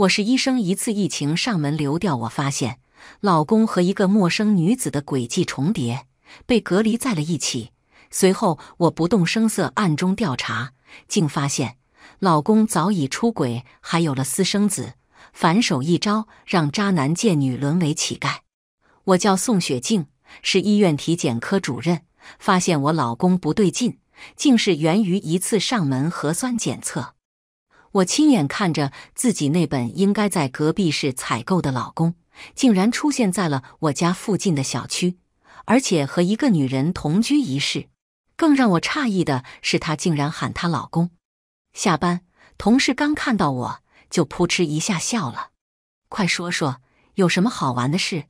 我是医生，一次疫情上门流调，我发现老公和一个陌生女子的轨迹重叠，被隔离在了一起。随后我不动声色暗中调查，竟发现老公早已出轨，还有了私生子。反手一招，让渣男贱女沦为乞丐。我叫宋雪静，是医院体检科主任，发现我老公不对劲，竟是源于一次上门核酸检测。我亲眼看着自己那本应该在隔壁市采购的老公，竟然出现在了我家附近的小区，而且和一个女人同居一室。更让我诧异的是，他竟然喊她老公。下班，同事刚看到我，就扑哧一下笑了。快说说，有什么好玩的事？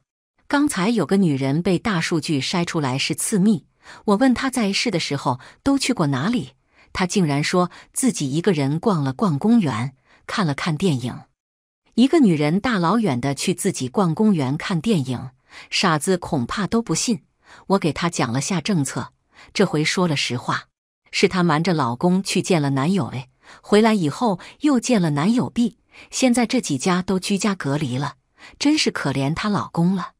刚才有个女人被大数据筛出来是次密，我问她在世的时候都去过哪里。他竟然说自己一个人逛了逛公园，看了看电影。一个女人大老远的去自己逛公园看电影，傻子恐怕都不信。我给她讲了下政策，这回说了实话，是她瞒着老公去见了男友 A，回来以后又见了男友 B。现在这几家都居家隔离了，真是可怜她老公了。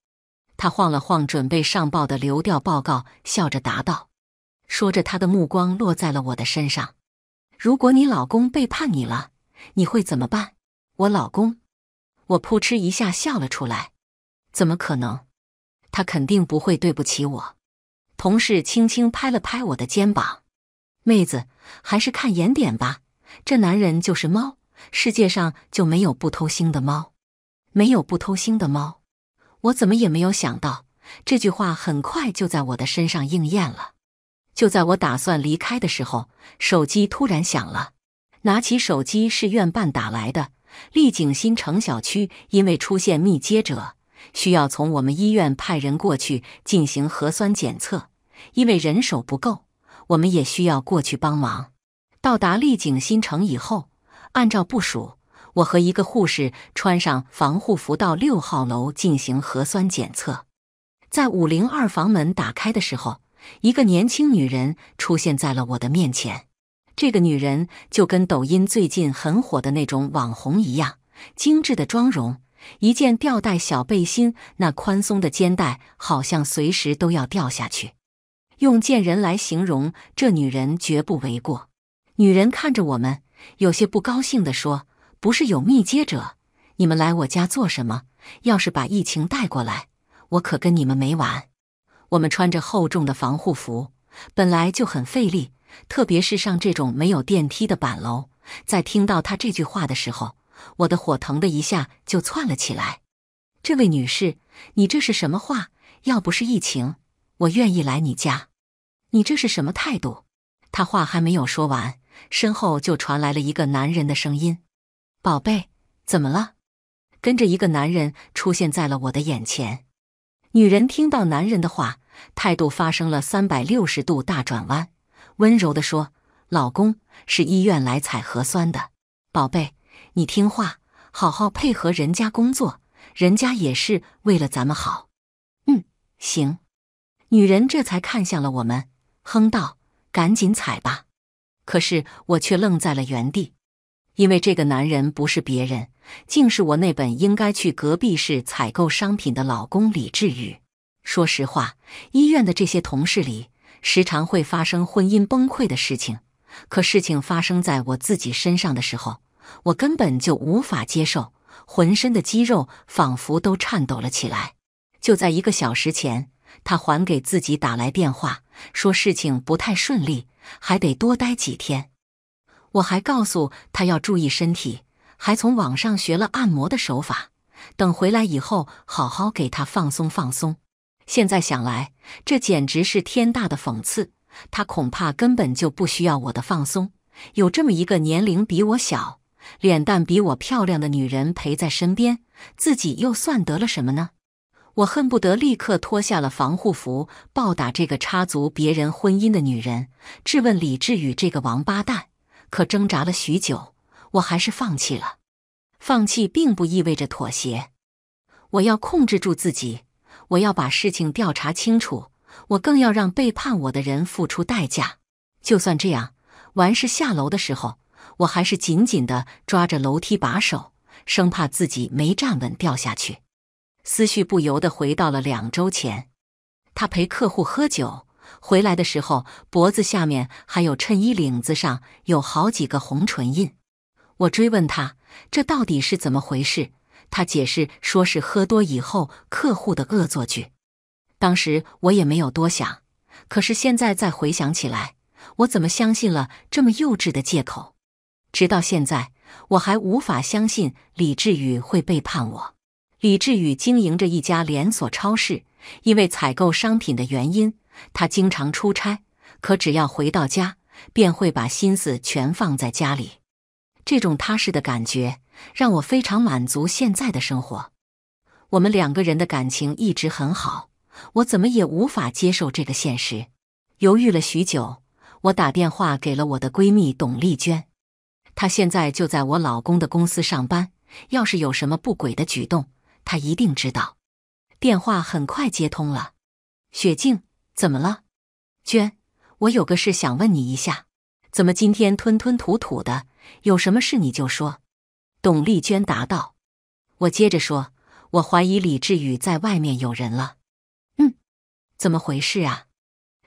她晃了晃准备上报的流调报告，笑着答道。说着，他的目光落在了我的身上。如果你老公背叛你了，你会怎么办？我老公？我扑哧一下笑了出来。怎么可能？他肯定不会对不起我。同事轻轻拍了拍我的肩膀：“妹子，还是看眼点吧，这男人就是猫，世界上就没有不偷腥的猫，没有不偷腥的猫。”我怎么也没有想到，这句话很快就在我的身上应验了。就在我打算离开的时候，手机突然响了。拿起手机是院办打来的，丽景新城小区因为出现密接者，需要从我们医院派人过去进行核酸检测。因为人手不够，我们也需要过去帮忙。到达丽景新城以后，按照部署，我和一个护士穿上防护服到六号楼进行核酸检测。在五零二房门打开的时候。一个年轻女人出现在了我的面前，这个女人就跟抖音最近很火的那种网红一样，精致的妆容，一件吊带小背心，那宽松的肩带好像随时都要掉下去。用“贱人”来形容这女人绝不为过。女人看着我们，有些不高兴地说：“不是有密接者，你们来我家做什么？要是把疫情带过来，我可跟你们没完。”我们穿着厚重的防护服，本来就很费力，特别是上这种没有电梯的板楼。在听到他这句话的时候，我的火腾的一下就窜了起来。这位女士，你这是什么话？要不是疫情，我愿意来你家。你这是什么态度？他话还没有说完，身后就传来了一个男人的声音：“宝贝，怎么了？”跟着一个男人出现在了我的眼前。女人听到男人的话，态度发生了三百六十度大转弯，温柔地说：“老公，是医院来采核酸的，宝贝，你听话，好好配合人家工作，人家也是为了咱们好。”嗯，行。女人这才看向了我们，哼道：“赶紧采吧。”可是我却愣在了原地。因为这个男人不是别人，竟是我那本应该去隔壁市采购商品的老公李志宇。说实话，医院的这些同事里，时常会发生婚姻崩溃的事情。可事情发生在我自己身上的时候，我根本就无法接受，浑身的肌肉仿佛都颤抖了起来。就在一个小时前，他还给自己打来电话，说事情不太顺利，还得多待几天。我还告诉他要注意身体，还从网上学了按摩的手法，等回来以后好好给他放松放松。现在想来，这简直是天大的讽刺。他恐怕根本就不需要我的放松。有这么一个年龄比我小、脸蛋比我漂亮的女人陪在身边，自己又算得了什么呢？我恨不得立刻脱下了防护服，暴打这个插足别人婚姻的女人，质问李志宇这个王八蛋。可挣扎了许久，我还是放弃了。放弃并不意味着妥协。我要控制住自己，我要把事情调查清楚，我更要让背叛我的人付出代价。就算这样，完事下楼的时候，我还是紧紧的抓着楼梯把手，生怕自己没站稳掉下去。思绪不由得回到了两周前，他陪客户喝酒。回来的时候，脖子下面还有衬衣领子上有好几个红唇印。我追问他，这到底是怎么回事？他解释说是喝多以后客户的恶作剧。当时我也没有多想，可是现在再回想起来，我怎么相信了这么幼稚的借口？直到现在，我还无法相信李志宇会背叛我。李志宇经营着一家连锁超市，因为采购商品的原因。他经常出差，可只要回到家，便会把心思全放在家里。这种踏实的感觉让我非常满足。现在的生活，我们两个人的感情一直很好，我怎么也无法接受这个现实。犹豫了许久，我打电话给了我的闺蜜董丽娟，她现在就在我老公的公司上班。要是有什么不轨的举动，她一定知道。电话很快接通了，雪静。怎么了，娟？我有个事想问你一下，怎么今天吞吞吐吐的？有什么事你就说。董丽娟答道：“我接着说，我怀疑李志宇在外面有人了。”嗯，怎么回事啊？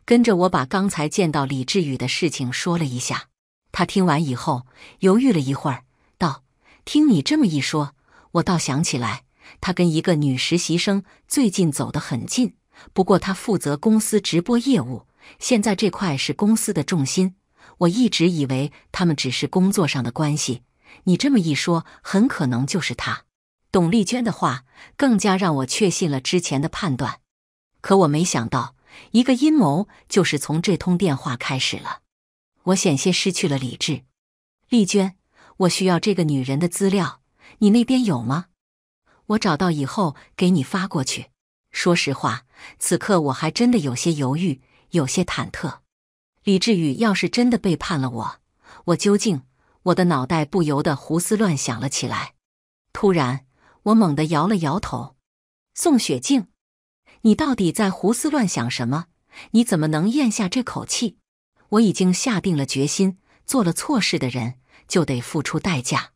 跟着我把刚才见到李志宇的事情说了一下。他听完以后犹豫了一会儿，道：“听你这么一说，我倒想起来，他跟一个女实习生最近走得很近。”不过他负责公司直播业务，现在这块是公司的重心。我一直以为他们只是工作上的关系，你这么一说，很可能就是他。董丽娟的话更加让我确信了之前的判断。可我没想到，一个阴谋就是从这通电话开始了。我险些失去了理智。丽娟，我需要这个女人的资料，你那边有吗？我找到以后给你发过去。说实话，此刻我还真的有些犹豫，有些忐忑。李志宇要是真的背叛了我，我究竟……我的脑袋不由得胡思乱想了起来。突然，我猛地摇了摇头：“宋雪静，你到底在胡思乱想什么？你怎么能咽下这口气？我已经下定了决心，做了错事的人就得付出代价。”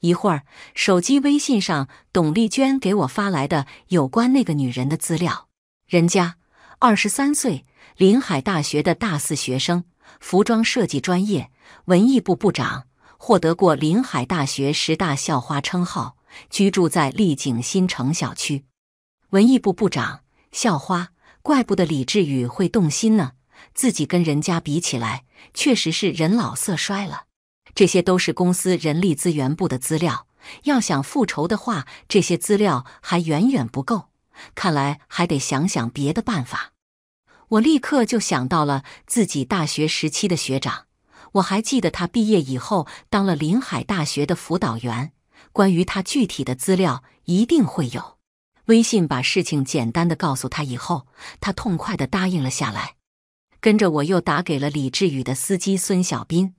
一会儿，手机微信上，董丽娟给我发来的有关那个女人的资料。人家二十三岁，临海大学的大四学生，服装设计专业，文艺部部长，获得过临海大学十大校花称号，居住在丽景新城小区。文艺部部长，校花，怪不得李志宇会动心呢。自己跟人家比起来，确实是人老色衰了。这些都是公司人力资源部的资料，要想复仇的话，这些资料还远远不够。看来还得想想别的办法。我立刻就想到了自己大学时期的学长，我还记得他毕业以后当了临海大学的辅导员。关于他具体的资料一定会有。微信把事情简单的告诉他以后，他痛快的答应了下来。跟着我又打给了李志宇的司机孙小斌。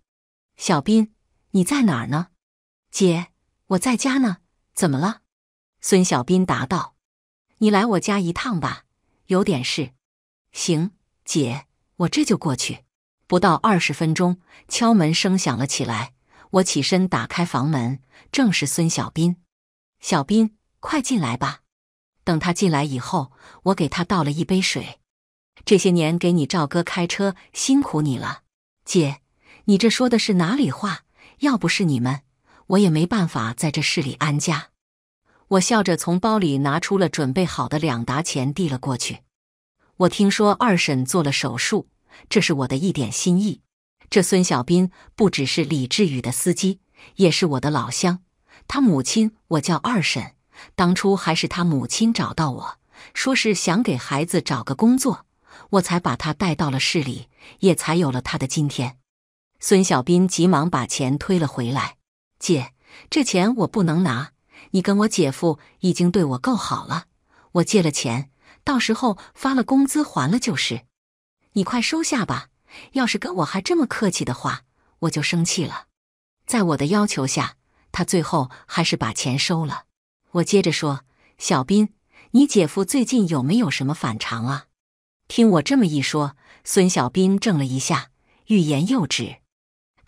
小斌，你在哪儿呢？姐，我在家呢。怎么了？孙小斌答道：“你来我家一趟吧，有点事。”行，姐，我这就过去。不到二十分钟，敲门声响了起来。我起身打开房门，正是孙小斌。小斌，快进来吧。等他进来以后，我给他倒了一杯水。这些年给你赵哥开车，辛苦你了，姐。你这说的是哪里话？要不是你们，我也没办法在这市里安家。我笑着从包里拿出了准备好的两沓钱，递了过去。我听说二婶做了手术，这是我的一点心意。这孙小斌不只是李志宇的司机，也是我的老乡。他母亲我叫二婶，当初还是他母亲找到我，说是想给孩子找个工作，我才把他带到了市里，也才有了他的今天。孙小斌急忙把钱推了回来，姐，这钱我不能拿，你跟我姐夫已经对我够好了，我借了钱，到时候发了工资还了就是。你快收下吧，要是跟我还这么客气的话，我就生气了。在我的要求下，他最后还是把钱收了。我接着说，小斌，你姐夫最近有没有什么反常啊？听我这么一说，孙小斌怔了一下，欲言又止。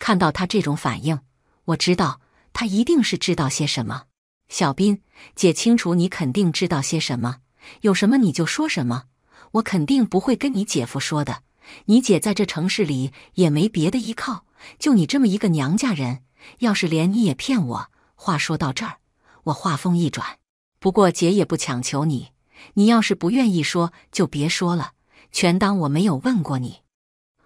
看到他这种反应，我知道他一定是知道些什么。小斌，姐清楚，你肯定知道些什么，有什么你就说什么，我肯定不会跟你姐夫说的。你姐在这城市里也没别的依靠，就你这么一个娘家人，要是连你也骗我……话说到这儿，我话锋一转，不过姐也不强求你，你要是不愿意说就别说了，全当我没有问过你。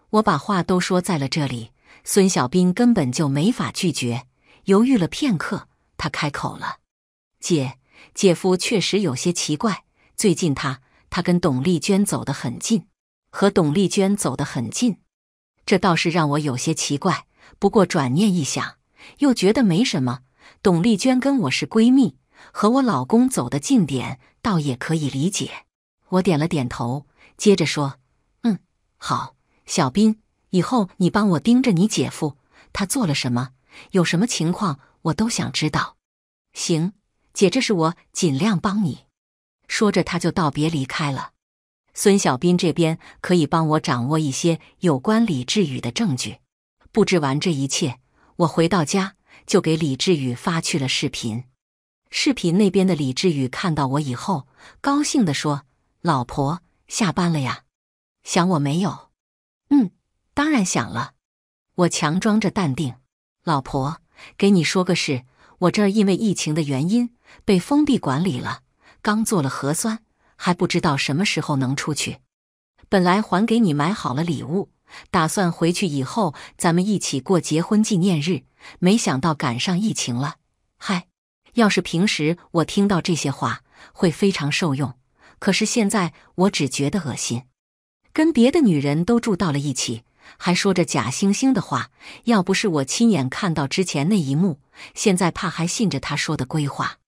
我把话都说在了这里。孙小兵根本就没法拒绝，犹豫了片刻，他开口了：“姐姐夫确实有些奇怪，最近他他跟董丽娟走得很近，和董丽娟走得很近，这倒是让我有些奇怪。不过转念一想，又觉得没什么。董丽娟跟我是闺蜜，和我老公走得近点，倒也可以理解。”我点了点头，接着说：“嗯，好，小兵。”以后你帮我盯着你姐夫，他做了什么，有什么情况，我都想知道。行，姐，这是我尽量帮你。说着，他就道别离开了。孙小斌这边可以帮我掌握一些有关李志宇的证据。布置完这一切，我回到家就给李志宇发去了视频。视频那边的李志宇看到我以后，高兴的说：“老婆，下班了呀？想我没有？嗯。”当然想了，我强装着淡定。老婆，给你说个事，我这儿因为疫情的原因被封闭管理了，刚做了核酸，还不知道什么时候能出去。本来还给你买好了礼物，打算回去以后咱们一起过结婚纪念日，没想到赶上疫情了。嗨，要是平时我听到这些话会非常受用，可是现在我只觉得恶心，跟别的女人都住到了一起。还说着假惺惺的话，要不是我亲眼看到之前那一幕，现在怕还信着他说的鬼话。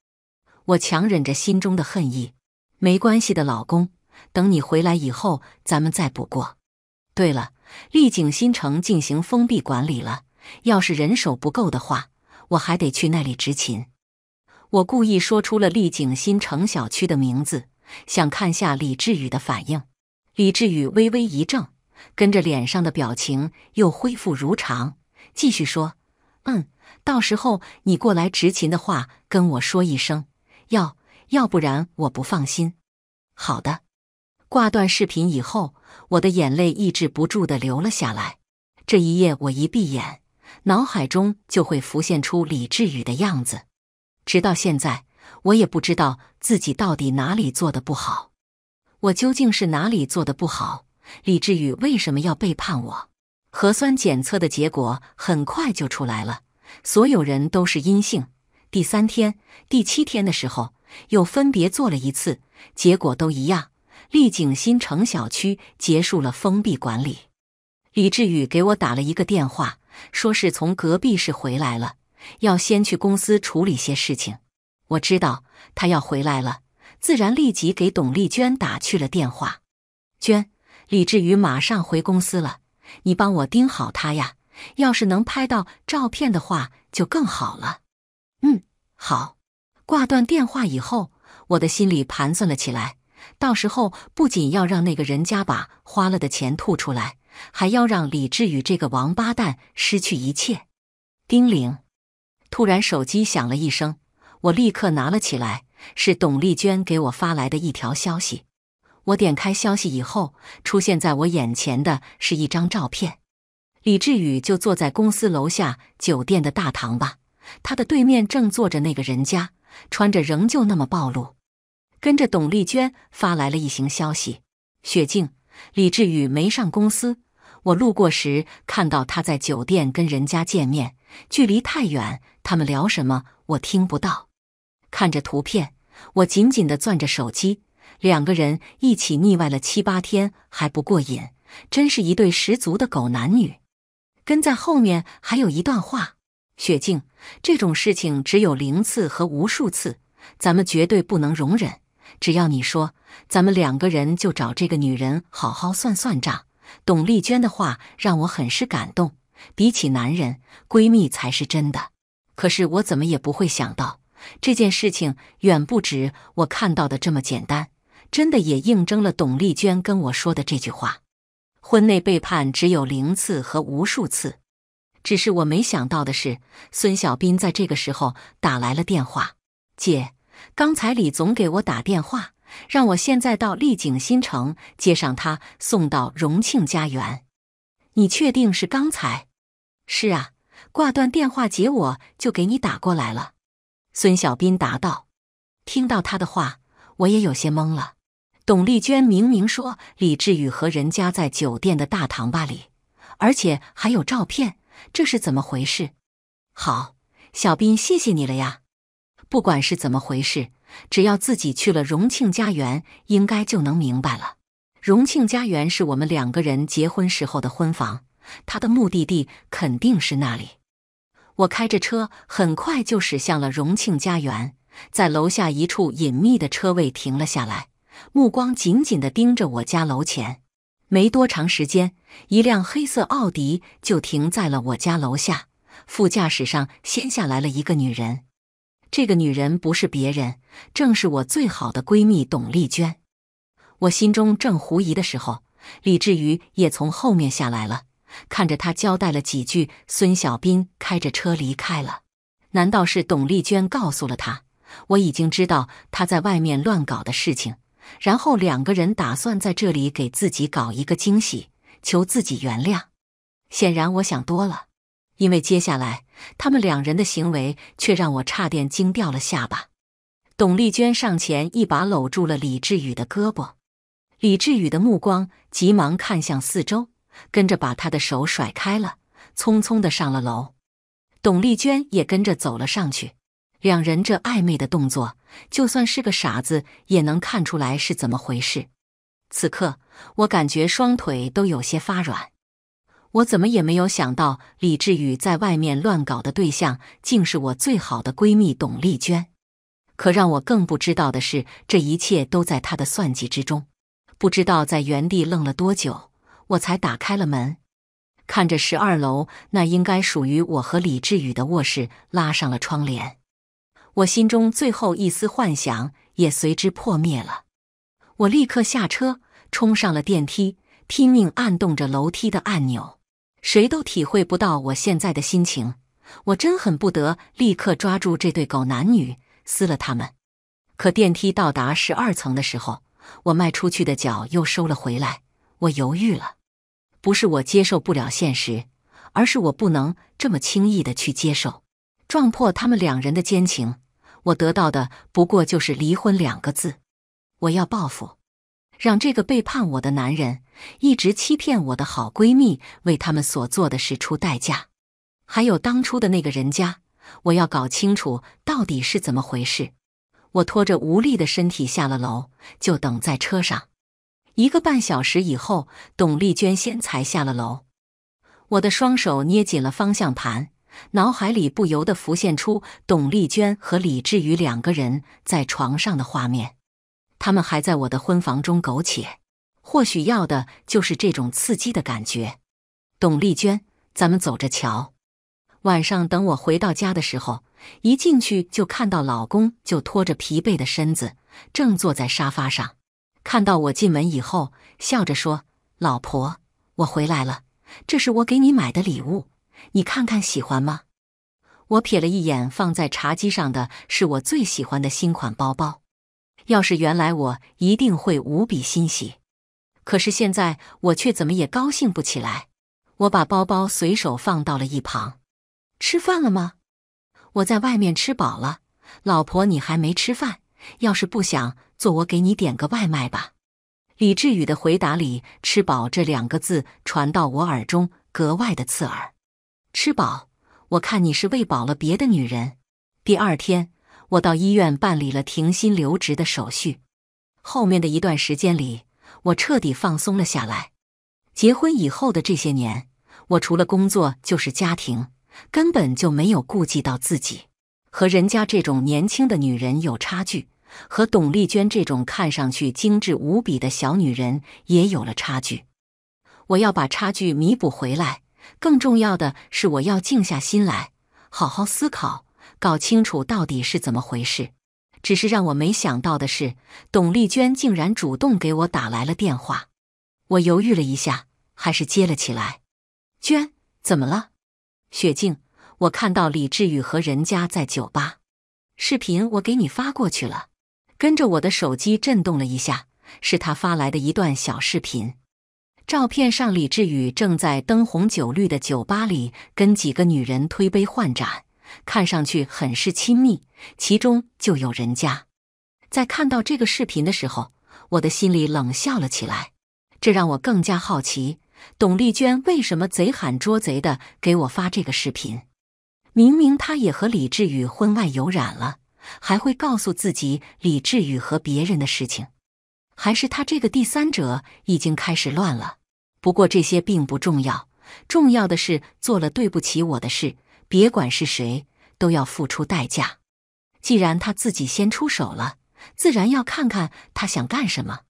我强忍着心中的恨意，没关系的，老公，等你回来以后，咱们再补过。对了，丽景新城进行封闭管理了，要是人手不够的话，我还得去那里执勤。我故意说出了丽景新城小区的名字，想看下李志宇的反应。李志宇微微一怔。跟着脸上的表情又恢复如常，继续说：“嗯，到时候你过来执勤的话，跟我说一声，要要不然我不放心。”好的。挂断视频以后，我的眼泪抑制不住的流了下来。这一夜，我一闭眼，脑海中就会浮现出李志宇的样子。直到现在，我也不知道自己到底哪里做的不好，我究竟是哪里做的不好？李志宇为什么要背叛我？核酸检测的结果很快就出来了，所有人都是阴性。第三天、第七天的时候又分别做了一次，结果都一样。丽景新城小区结束了封闭管理。李志宇给我打了一个电话，说是从隔壁市回来了，要先去公司处理些事情。我知道他要回来了，自然立即给董丽娟打去了电话，娟。李志宇马上回公司了，你帮我盯好他呀！要是能拍到照片的话，就更好了。嗯，好。挂断电话以后，我的心里盘算了起来：到时候不仅要让那个人家把花了的钱吐出来，还要让李志宇这个王八蛋失去一切。丁玲，突然手机响了一声，我立刻拿了起来，是董丽娟给我发来的一条消息。我点开消息以后，出现在我眼前的是一张照片。李志宇就坐在公司楼下酒店的大堂吧，他的对面正坐着那个人家，穿着仍旧那么暴露。跟着董丽娟发来了一行消息：雪静，李志宇没上公司。我路过时看到他在酒店跟人家见面，距离太远，他们聊什么我听不到。看着图片，我紧紧地攥着手机。两个人一起腻歪了七八天还不过瘾，真是一对十足的狗男女。跟在后面还有一段话：“雪静，这种事情只有零次和无数次，咱们绝对不能容忍。只要你说，咱们两个人就找这个女人好好算算账。”董丽娟的话让我很是感动。比起男人，闺蜜才是真的。可是我怎么也不会想到，这件事情远不止我看到的这么简单。真的也应征了董丽娟跟我说的这句话：，婚内背叛只有零次和无数次。只是我没想到的是，孙小斌在这个时候打来了电话。姐，刚才李总给我打电话，让我现在到丽景新城接上他，送到荣庆家园。你确定是刚才？是啊，挂断电话，姐我就给你打过来了。孙小斌答道。听到他的话，我也有些懵了。董丽娟明明说李志宇和人家在酒店的大堂吧里，而且还有照片，这是怎么回事？好，小斌，谢谢你了呀。不管是怎么回事，只要自己去了荣庆家园，应该就能明白了。荣庆家园是我们两个人结婚时候的婚房，他的目的地肯定是那里。我开着车很快就驶向了荣庆家园，在楼下一处隐秘的车位停了下来。目光紧紧地盯着我家楼前，没多长时间，一辆黑色奥迪就停在了我家楼下。副驾驶上先下来了一个女人，这个女人不是别人，正是我最好的闺蜜董丽娟。我心中正狐疑的时候，李志宇也从后面下来了，看着他交代了几句，孙小斌开着车离开了。难道是董丽娟告诉了他？我已经知道他在外面乱搞的事情。然后两个人打算在这里给自己搞一个惊喜，求自己原谅。显然我想多了，因为接下来他们两人的行为却让我差点惊掉了下巴。董丽娟上前一把搂住了李志宇的胳膊，李志宇的目光急忙看向四周，跟着把他的手甩开了，匆匆的上了楼。董丽娟也跟着走了上去。两人这暧昧的动作，就算是个傻子也能看出来是怎么回事。此刻我感觉双腿都有些发软，我怎么也没有想到李志宇在外面乱搞的对象竟是我最好的闺蜜董丽娟。可让我更不知道的是，这一切都在他的算计之中。不知道在原地愣了多久，我才打开了门，看着十二楼那应该属于我和李志宇的卧室，拉上了窗帘。我心中最后一丝幻想也随之破灭了。我立刻下车，冲上了电梯，拼命按动着楼梯的按钮。谁都体会不到我现在的心情。我真恨不得立刻抓住这对狗男女，撕了他们。可电梯到达十二层的时候，我迈出去的脚又收了回来。我犹豫了，不是我接受不了现实，而是我不能这么轻易的去接受。撞破他们两人的奸情，我得到的不过就是离婚两个字。我要报复，让这个背叛我的男人，一直欺骗我的好闺蜜为他们所做的事出代价。还有当初的那个人家，我要搞清楚到底是怎么回事。我拖着无力的身体下了楼，就等在车上。一个半小时以后，董丽娟先才下了楼。我的双手捏紧了方向盘。脑海里不由得浮现出董丽娟和李志宇两个人在床上的画面，他们还在我的婚房中苟且，或许要的就是这种刺激的感觉。董丽娟，咱们走着瞧。晚上等我回到家的时候，一进去就看到老公就拖着疲惫的身子正坐在沙发上，看到我进门以后，笑着说：“老婆，我回来了，这是我给你买的礼物。”你看看喜欢吗？我瞥了一眼放在茶几上的是我最喜欢的新款包包。要是原来我一定会无比欣喜，可是现在我却怎么也高兴不起来。我把包包随手放到了一旁。吃饭了吗？我在外面吃饱了，老婆，你还没吃饭？要是不想做，我给你点个外卖吧。李志宇的回答里“吃饱”这两个字传到我耳中，格外的刺耳。吃饱，我看你是喂饱了别的女人。第二天，我到医院办理了停薪留职的手续。后面的一段时间里，我彻底放松了下来。结婚以后的这些年，我除了工作就是家庭，根本就没有顾及到自己。和人家这种年轻的女人有差距，和董丽娟这种看上去精致无比的小女人也有了差距。我要把差距弥补回来。更重要的是，我要静下心来，好好思考，搞清楚到底是怎么回事。只是让我没想到的是，董丽娟竟然主动给我打来了电话。我犹豫了一下，还是接了起来。“娟，怎么了？”“雪静，我看到李志宇和人家在酒吧，视频我给你发过去了。”跟着我的手机震动了一下，是他发来的一段小视频。照片上，李志宇正在灯红酒绿的酒吧里跟几个女人推杯换盏，看上去很是亲密。其中就有人家。在看到这个视频的时候，我的心里冷笑了起来。这让我更加好奇，董丽娟为什么贼喊捉贼的给我发这个视频？明明她也和李志宇婚外有染了，还会告诉自己李志宇和别人的事情？还是她这个第三者已经开始乱了？不过这些并不重要，重要的是做了对不起我的事，别管是谁，都要付出代价。既然他自己先出手了，自然要看看他想干什么。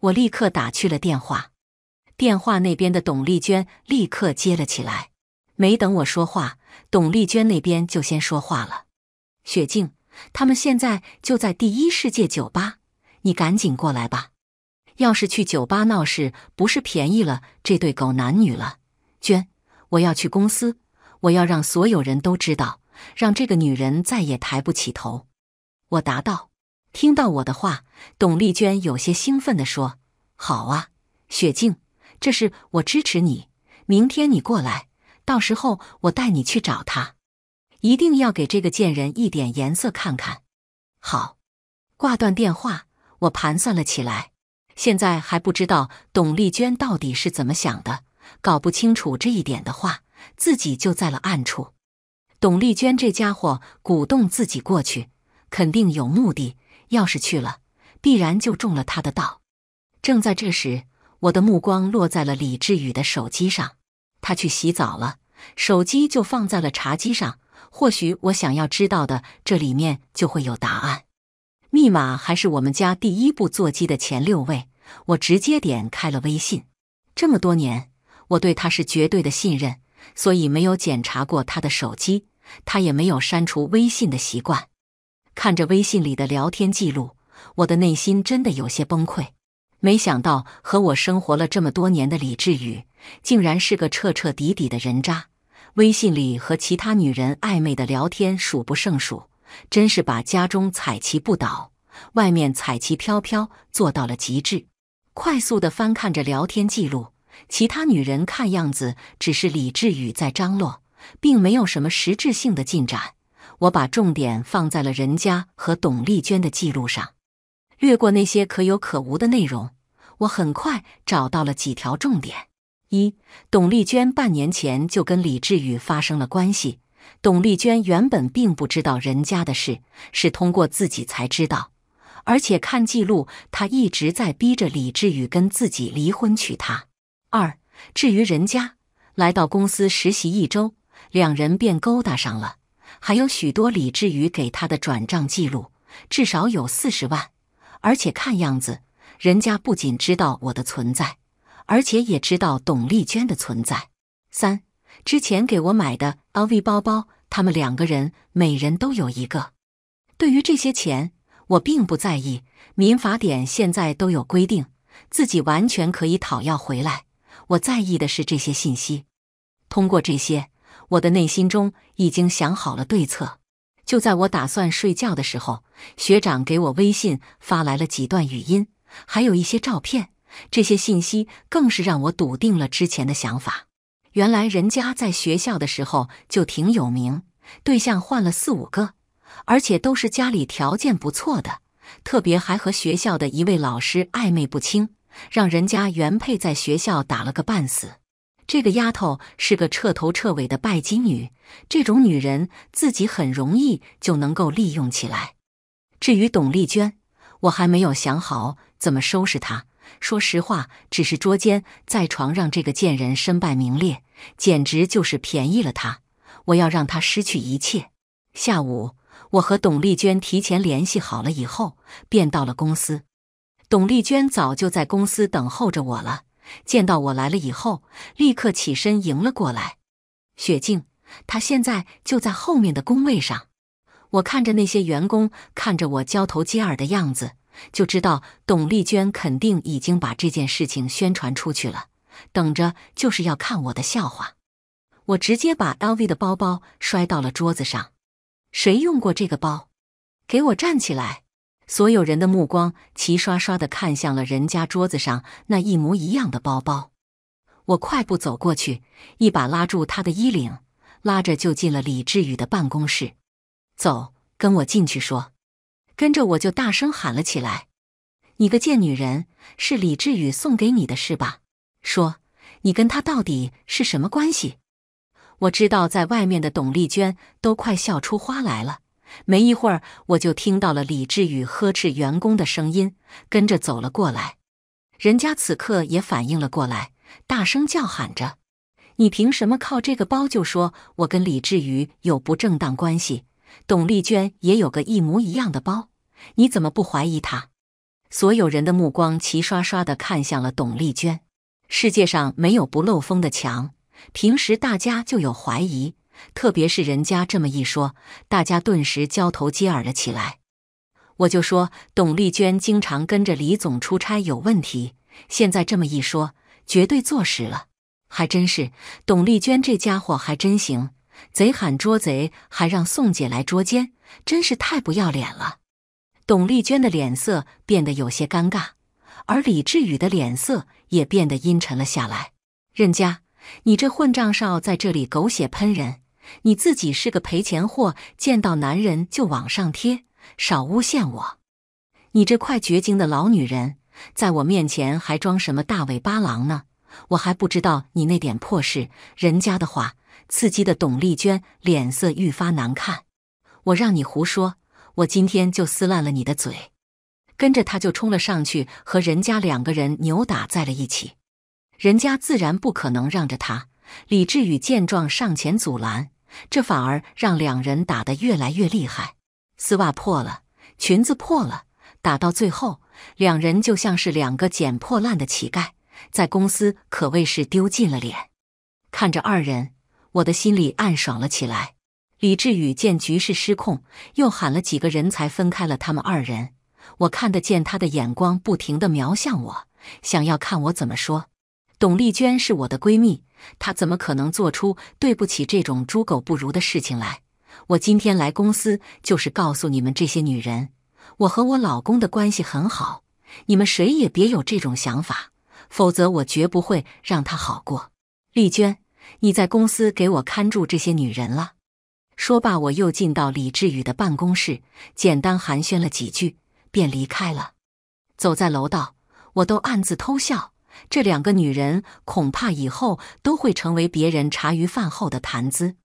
我立刻打去了电话，电话那边的董丽娟立刻接了起来。没等我说话，董丽娟那边就先说话了：“雪静，他们现在就在第一世界酒吧，你赶紧过来吧。”要是去酒吧闹事，不是便宜了这对狗男女了？娟，我要去公司，我要让所有人都知道，让这个女人再也抬不起头。我答道。听到我的话，董丽娟有些兴奋地说：“好啊，雪静，这事我支持你。明天你过来，到时候我带你去找她，一定要给这个贱人一点颜色看看。”好。挂断电话，我盘算了起来。现在还不知道董丽娟到底是怎么想的，搞不清楚这一点的话，自己就在了暗处。董丽娟这家伙鼓动自己过去，肯定有目的。要是去了，必然就中了他的道。正在这时，我的目光落在了李志宇的手机上，他去洗澡了，手机就放在了茶几上。或许我想要知道的，这里面就会有答案。密码还是我们家第一部座机的前六位，我直接点开了微信。这么多年，我对他是绝对的信任，所以没有检查过他的手机，他也没有删除微信的习惯。看着微信里的聊天记录，我的内心真的有些崩溃。没想到和我生活了这么多年的李志宇，竟然是个彻彻底底的人渣。微信里和其他女人暧昧的聊天数不胜数。真是把家中彩旗不倒，外面彩旗飘飘做到了极致。快速的翻看着聊天记录，其他女人看样子只是李志宇在张罗，并没有什么实质性的进展。我把重点放在了人家和董丽娟的记录上，略过那些可有可无的内容，我很快找到了几条重点：一，董丽娟半年前就跟李志宇发生了关系。董丽娟原本并不知道人家的事，是通过自己才知道。而且看记录，她一直在逼着李志宇跟自己离婚，娶她。二，至于人家来到公司实习一周，两人便勾搭上了。还有许多李志宇给他的转账记录，至少有四十万。而且看样子，人家不仅知道我的存在，而且也知道董丽娟的存在。三。之前给我买的 LV 包包，他们两个人每人都有一个。对于这些钱，我并不在意。民法典现在都有规定，自己完全可以讨要回来。我在意的是这些信息。通过这些，我的内心中已经想好了对策。就在我打算睡觉的时候，学长给我微信发来了几段语音，还有一些照片。这些信息更是让我笃定了之前的想法。原来人家在学校的时候就挺有名，对象换了四五个，而且都是家里条件不错的，特别还和学校的一位老师暧昧不清，让人家原配在学校打了个半死。这个丫头是个彻头彻尾的拜金女，这种女人自己很容易就能够利用起来。至于董丽娟，我还没有想好怎么收拾她。说实话，只是捉奸在床，让这个贱人身败名裂。简直就是便宜了他！我要让他失去一切。下午，我和董丽娟提前联系好了以后，便到了公司。董丽娟早就在公司等候着我了，见到我来了以后，立刻起身迎了过来。雪静，她现在就在后面的工位上。我看着那些员工看着我交头接耳的样子，就知道董丽娟肯定已经把这件事情宣传出去了。等着，就是要看我的笑话。我直接把 L V 的包包摔到了桌子上。谁用过这个包？给我站起来！所有人的目光齐刷刷的看向了人家桌子上那一模一样的包包。我快步走过去，一把拉住他的衣领，拉着就进了李志宇的办公室。走，跟我进去说。跟着我就大声喊了起来：“你个贱女人，是李志宇送给你的，是吧？”说：“你跟他到底是什么关系？”我知道，在外面的董丽娟都快笑出花来了。没一会儿，我就听到了李志宇呵斥员工的声音，跟着走了过来。人家此刻也反应了过来，大声叫喊着：“你凭什么靠这个包就说我跟李志宇有不正当关系？”董丽娟也有个一模一样的包，你怎么不怀疑她？所有人的目光齐刷刷的看向了董丽娟。世界上没有不漏风的墙，平时大家就有怀疑，特别是人家这么一说，大家顿时交头接耳了起来。我就说，董丽娟经常跟着李总出差有问题，现在这么一说，绝对坐实了。还真是，董丽娟这家伙还真行，贼喊捉贼，还让宋姐来捉奸，真是太不要脸了。董丽娟的脸色变得有些尴尬，而李志宇的脸色。也变得阴沉了下来。任家，你这混账少在这里狗血喷人，你自己是个赔钱货，见到男人就往上贴，少诬陷我！你这快绝经的老女人，在我面前还装什么大尾巴狼呢？我还不知道你那点破事！任家的话刺激的董丽娟脸色愈发难看，我让你胡说，我今天就撕烂了你的嘴！跟着他就冲了上去，和人家两个人扭打在了一起。人家自然不可能让着他。李志宇见状上前阻拦，这反而让两人打得越来越厉害。丝袜破了，裙子破了，打到最后，两人就像是两个捡破烂的乞丐，在公司可谓是丢尽了脸。看着二人，我的心里暗爽了起来。李志宇见局势失控，又喊了几个人才分开了他们二人。我看得见他的眼光，不停地瞄向我，想要看我怎么说。董丽娟是我的闺蜜，她怎么可能做出对不起这种猪狗不如的事情来？我今天来公司就是告诉你们这些女人，我和我老公的关系很好，你们谁也别有这种想法，否则我绝不会让她好过。丽娟，你在公司给我看住这些女人了。说罢，我又进到李志宇的办公室，简单寒暄了几句。便离开了。走在楼道，我都暗自偷笑，这两个女人恐怕以后都会成为别人茶余饭后的谈资。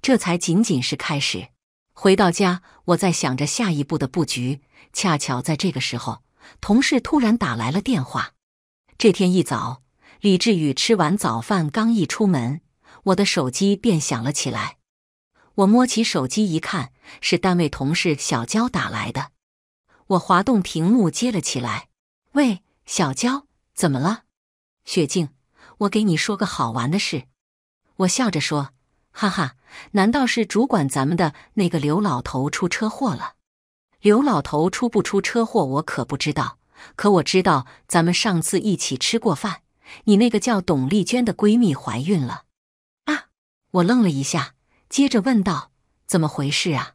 这才仅仅是开始。回到家，我在想着下一步的布局。恰巧在这个时候，同事突然打来了电话。这天一早，李志宇吃完早饭刚一出门，我的手机便响了起来。我摸起手机一看，是单位同事小娇打来的。我滑动屏幕接了起来，喂，小娇，怎么了？雪静，我给你说个好玩的事。我笑着说，哈哈，难道是主管咱们的那个刘老头出车祸了？刘老头出不出车祸我可不知道，可我知道咱们上次一起吃过饭，你那个叫董丽娟的闺蜜怀孕了。啊！我愣了一下，接着问道，怎么回事啊？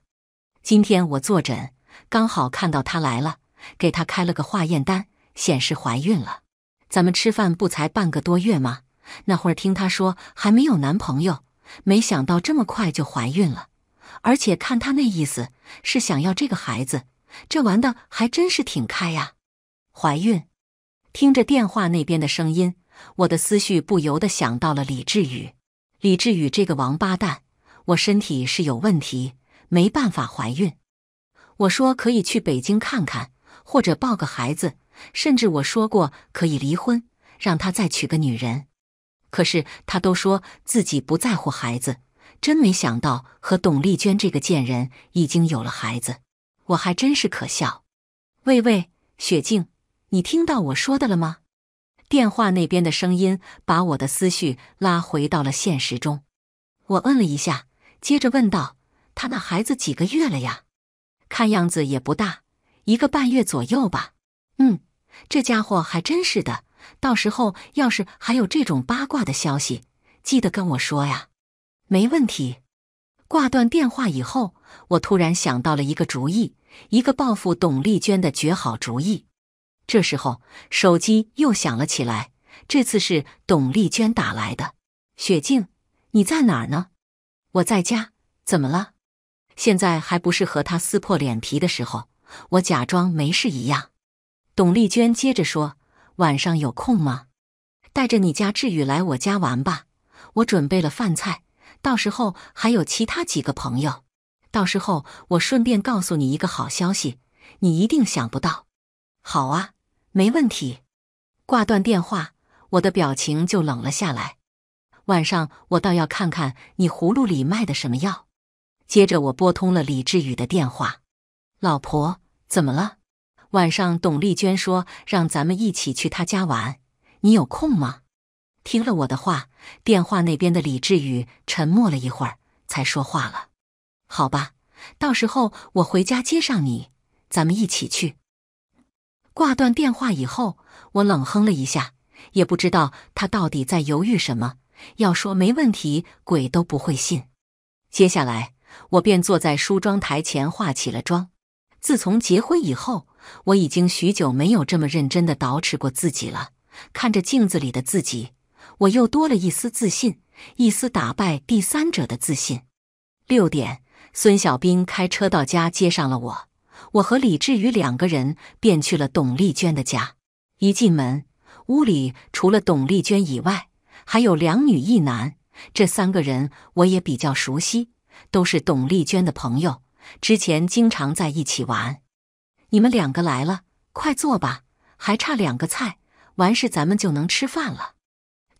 今天我坐诊。刚好看到她来了，给她开了个化验单，显示怀孕了。咱们吃饭不才半个多月吗？那会儿听她说还没有男朋友，没想到这么快就怀孕了。而且看她那意思，是想要这个孩子，这玩的还真是挺开呀。怀孕，听着电话那边的声音，我的思绪不由得想到了李志宇。李志宇这个王八蛋，我身体是有问题，没办法怀孕。我说可以去北京看看，或者抱个孩子，甚至我说过可以离婚，让他再娶个女人。可是他都说自己不在乎孩子，真没想到和董丽娟这个贱人已经有了孩子，我还真是可笑。喂喂，雪静，你听到我说的了吗？电话那边的声音把我的思绪拉回到了现实中。我摁了一下，接着问道：“他那孩子几个月了呀？”看样子也不大，一个半月左右吧。嗯，这家伙还真是的。到时候要是还有这种八卦的消息，记得跟我说呀。没问题。挂断电话以后，我突然想到了一个主意，一个报复董丽娟的绝好主意。这时候手机又响了起来，这次是董丽娟打来的。雪静，你在哪儿呢？我在家。怎么了？现在还不是和他撕破脸皮的时候，我假装没事一样。董丽娟接着说：“晚上有空吗？带着你家志宇来我家玩吧，我准备了饭菜。到时候还有其他几个朋友。到时候我顺便告诉你一个好消息，你一定想不到。”好啊，没问题。挂断电话，我的表情就冷了下来。晚上我倒要看看你葫芦里卖的什么药。接着，我拨通了李志宇的电话。“老婆，怎么了？”晚上，董丽娟说让咱们一起去她家玩，你有空吗？听了我的话，电话那边的李志宇沉默了一会儿，才说话了：“好吧，到时候我回家接上你，咱们一起去。”挂断电话以后，我冷哼了一下，也不知道他到底在犹豫什么。要说没问题，鬼都不会信。接下来。我便坐在梳妆台前化起了妆。自从结婚以后，我已经许久没有这么认真的捯饬过自己了。看着镜子里的自己，我又多了一丝自信，一丝打败第三者的自信。六点，孙小兵开车到家接上了我，我和李志宇两个人便去了董丽娟的家。一进门，屋里除了董丽娟以外，还有两女一男。这三个人我也比较熟悉。都是董丽娟的朋友，之前经常在一起玩。你们两个来了，快坐吧。还差两个菜，完事咱们就能吃饭了。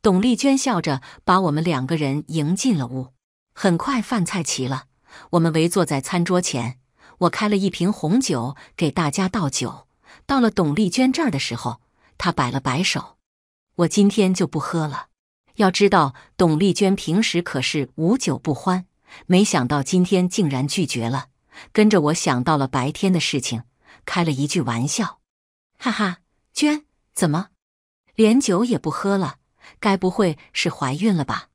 董丽娟笑着把我们两个人迎进了屋。很快饭菜齐了，我们围坐在餐桌前。我开了一瓶红酒给大家倒酒，到了董丽娟这儿的时候，她摆了摆手，我今天就不喝了。要知道，董丽娟平时可是无酒不欢。没想到今天竟然拒绝了，跟着我想到了白天的事情，开了一句玩笑，哈哈！娟，怎么连酒也不喝了？该不会是怀孕了吧？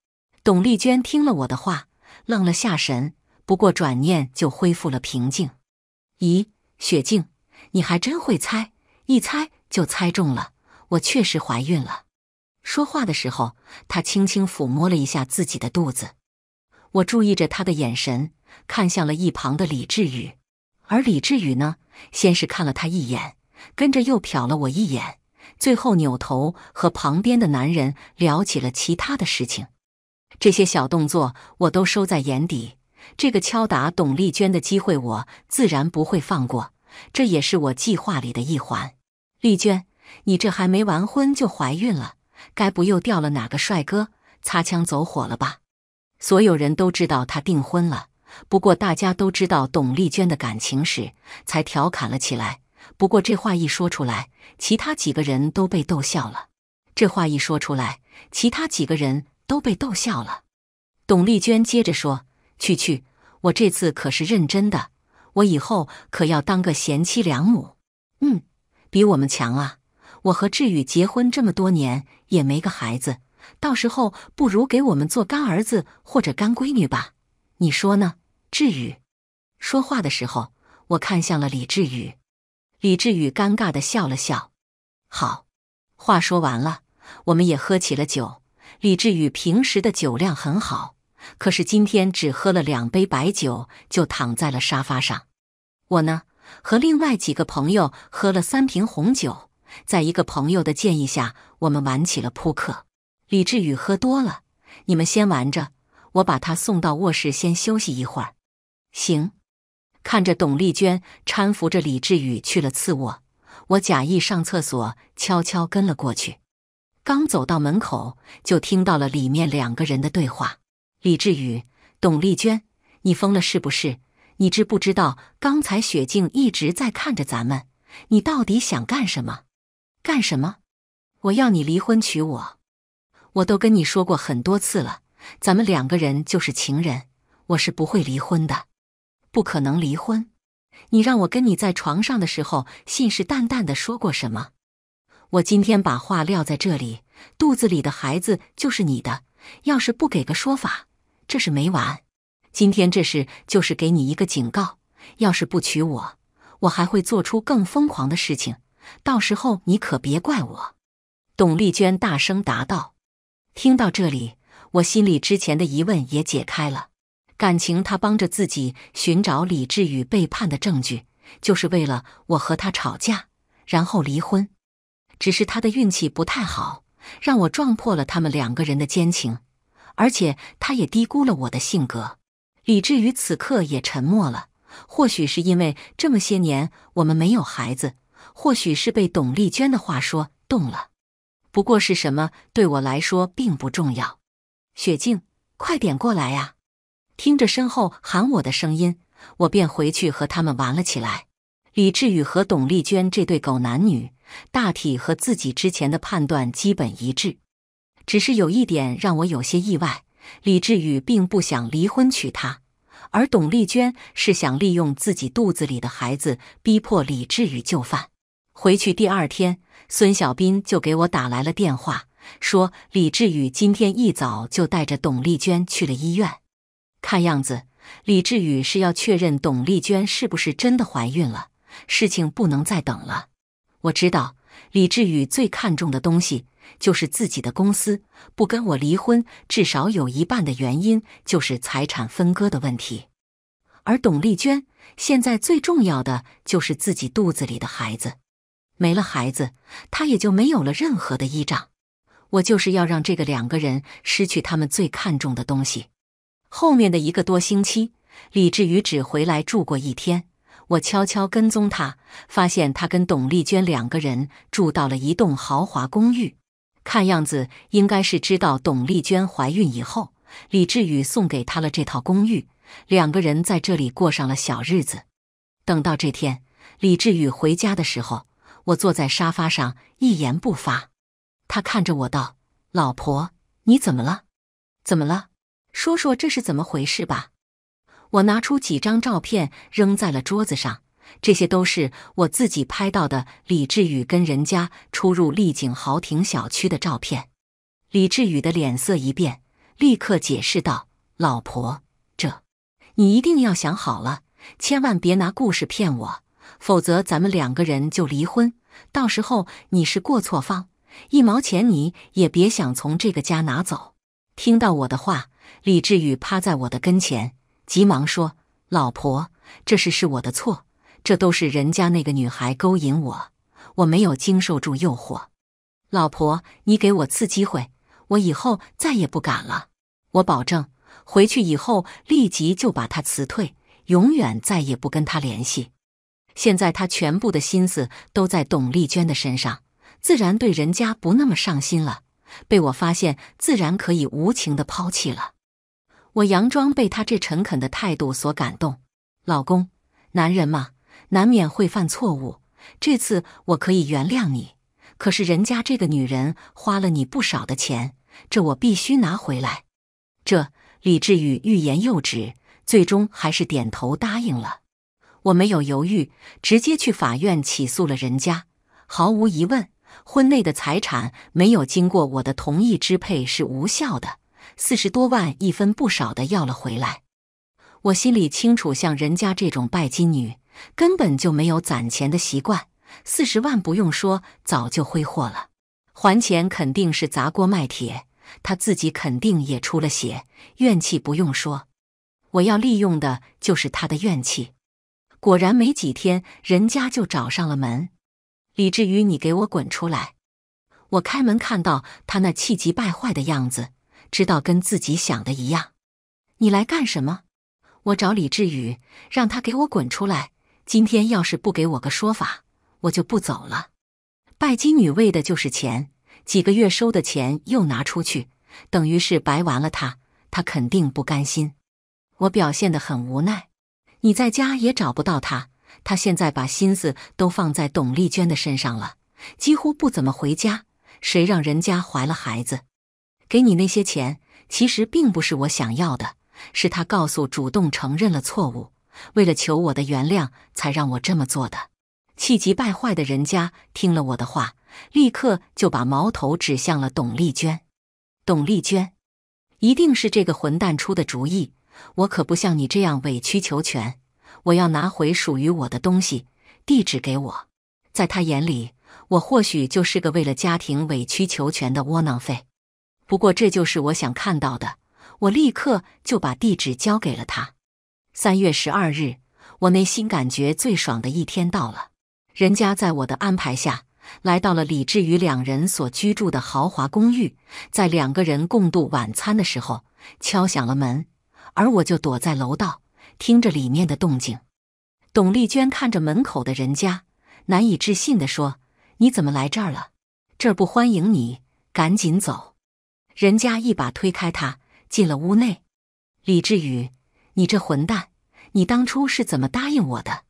董丽娟听了我的话，愣了下神，不过转念就恢复了平静。咦，雪静，你还真会猜，一猜就猜中了，我确实怀孕了。说话的时候，她轻轻抚摸了一下自己的肚子。我注意着他的眼神，看向了一旁的李志宇，而李志宇呢，先是看了他一眼，跟着又瞟了我一眼，最后扭头和旁边的男人聊起了其他的事情。这些小动作我都收在眼底，这个敲打董丽娟的机会我自然不会放过，这也是我计划里的一环。丽娟，你这还没完婚就怀孕了，该不又掉了哪个帅哥，擦枪走火了吧？所有人都知道他订婚了，不过大家都知道董丽娟的感情史，才调侃了起来。不过这话一说出来，其他几个人都被逗笑了。这话一说出来，其他几个人都被逗笑了。董丽娟接着说：“去去，我这次可是认真的，我以后可要当个贤妻良母。嗯，比我们强啊！我和志宇结婚这么多年也没个孩子。”到时候不如给我们做干儿子或者干闺女吧，你说呢？志宇，说话的时候，我看向了李志宇。李志宇尴尬的笑了笑。好，话说完了，我们也喝起了酒。李志宇平时的酒量很好，可是今天只喝了两杯白酒就躺在了沙发上。我呢，和另外几个朋友喝了三瓶红酒。在一个朋友的建议下，我们玩起了扑克。李志宇喝多了，你们先玩着，我把他送到卧室先休息一会儿。行，看着董丽娟搀扶着李志宇去了次卧，我假意上厕所，悄悄跟了过去。刚走到门口，就听到了里面两个人的对话：“李志宇，董丽娟，你疯了是不是？你知不知道刚才雪静一直在看着咱们？你到底想干什么？干什么？我要你离婚娶我。”我都跟你说过很多次了，咱们两个人就是情人，我是不会离婚的，不可能离婚。你让我跟你在床上的时候，信誓旦旦的说过什么？我今天把话撂在这里，肚子里的孩子就是你的。要是不给个说法，这事没完。今天这事就是给你一个警告，要是不娶我，我还会做出更疯狂的事情，到时候你可别怪我。董丽娟大声答道。听到这里，我心里之前的疑问也解开了。感情他帮着自己寻找李志宇背叛的证据，就是为了我和他吵架，然后离婚。只是他的运气不太好，让我撞破了他们两个人的奸情，而且他也低估了我的性格。李志宇此刻也沉默了，或许是因为这么些年我们没有孩子，或许是被董丽娟的话说动了。不过是什么对我来说并不重要，雪静，快点过来呀！听着身后喊我的声音，我便回去和他们玩了起来。李志宇和董丽娟这对狗男女，大体和自己之前的判断基本一致，只是有一点让我有些意外：李志宇并不想离婚娶她，而董丽娟是想利用自己肚子里的孩子逼迫李志宇就范。回去第二天。孙小斌就给我打来了电话，说李志宇今天一早就带着董丽娟去了医院，看样子李志宇是要确认董丽娟是不是真的怀孕了。事情不能再等了。我知道李志宇最看重的东西就是自己的公司，不跟我离婚至少有一半的原因就是财产分割的问题。而董丽娟现在最重要的就是自己肚子里的孩子。没了孩子，他也就没有了任何的依仗。我就是要让这个两个人失去他们最看重的东西。后面的一个多星期，李志宇只回来住过一天。我悄悄跟踪他，发现他跟董丽娟两个人住到了一栋豪华公寓。看样子应该是知道董丽娟怀孕以后，李志宇送给她了这套公寓，两个人在这里过上了小日子。等到这天，李志宇回家的时候。我坐在沙发上一言不发，他看着我道：“老婆，你怎么了？怎么了？说说这是怎么回事吧。”我拿出几张照片扔在了桌子上，这些都是我自己拍到的李志宇跟人家出入丽景豪庭小区的照片。李志宇的脸色一变，立刻解释道：“老婆，这你一定要想好了，千万别拿故事骗我。”否则，咱们两个人就离婚。到时候你是过错方，一毛钱你也别想从这个家拿走。听到我的话，李志宇趴在我的跟前，急忙说：“老婆，这事是我的错，这都是人家那个女孩勾引我，我没有经受住诱惑。老婆，你给我次机会，我以后再也不敢了。我保证，回去以后立即就把她辞退，永远再也不跟她联系。”现在他全部的心思都在董丽娟的身上，自然对人家不那么上心了。被我发现，自然可以无情的抛弃了。我佯装被他这诚恳的态度所感动，老公，男人嘛，难免会犯错误。这次我可以原谅你，可是人家这个女人花了你不少的钱，这我必须拿回来。这李志宇欲言又止，最终还是点头答应了。我没有犹豫，直接去法院起诉了人家。毫无疑问，婚内的财产没有经过我的同意支配是无效的，四十多万一分不少的要了回来。我心里清楚，像人家这种拜金女根本就没有攒钱的习惯，四十万不用说早就挥霍了。还钱肯定是砸锅卖铁，她自己肯定也出了血，怨气不用说。我要利用的就是她的怨气。果然没几天，人家就找上了门。李志宇，你给我滚出来！我开门看到他那气急败坏的样子，知道跟自己想的一样。你来干什么？我找李志宇，让他给我滚出来。今天要是不给我个说法，我就不走了。拜金女为的就是钱，几个月收的钱又拿出去，等于是白玩了。他，他肯定不甘心。我表现得很无奈。你在家也找不到他，他现在把心思都放在董丽娟的身上了，几乎不怎么回家。谁让人家怀了孩子？给你那些钱，其实并不是我想要的，是他告诉，主动承认了错误，为了求我的原谅，才让我这么做的。气急败坏的人家听了我的话，立刻就把矛头指向了董丽娟。董丽娟，一定是这个混蛋出的主意。我可不像你这样委曲求全，我要拿回属于我的东西。地址给我，在他眼里，我或许就是个为了家庭委曲求全的窝囊废。不过，这就是我想看到的。我立刻就把地址交给了他。三月十二日，我内心感觉最爽的一天到了。人家在我的安排下来到了李志宇两人所居住的豪华公寓，在两个人共度晚餐的时候，敲响了门。而我就躲在楼道，听着里面的动静。董丽娟看着门口的人家，难以置信的说：“你怎么来这儿了？这儿不欢迎你，赶紧走！”人家一把推开他，进了屋内。李志宇，你这混蛋，你当初是怎么答应我的？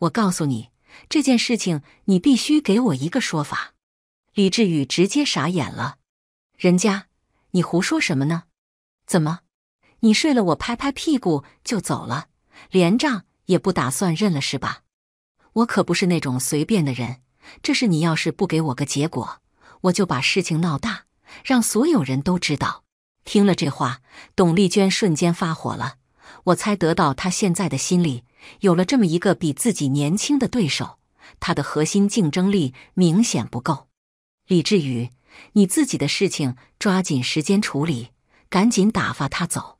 我告诉你，这件事情你必须给我一个说法。李志宇直接傻眼了。人家，你胡说什么呢？怎么？你睡了，我拍拍屁股就走了，连账也不打算认了，是吧？我可不是那种随便的人。这事，你要是不给我个结果，我就把事情闹大，让所有人都知道。听了这话，董丽娟瞬间发火了。我猜得到，她现在的心里，有了这么一个比自己年轻的对手，她的核心竞争力明显不够。李志宇，你自己的事情抓紧时间处理，赶紧打发他走。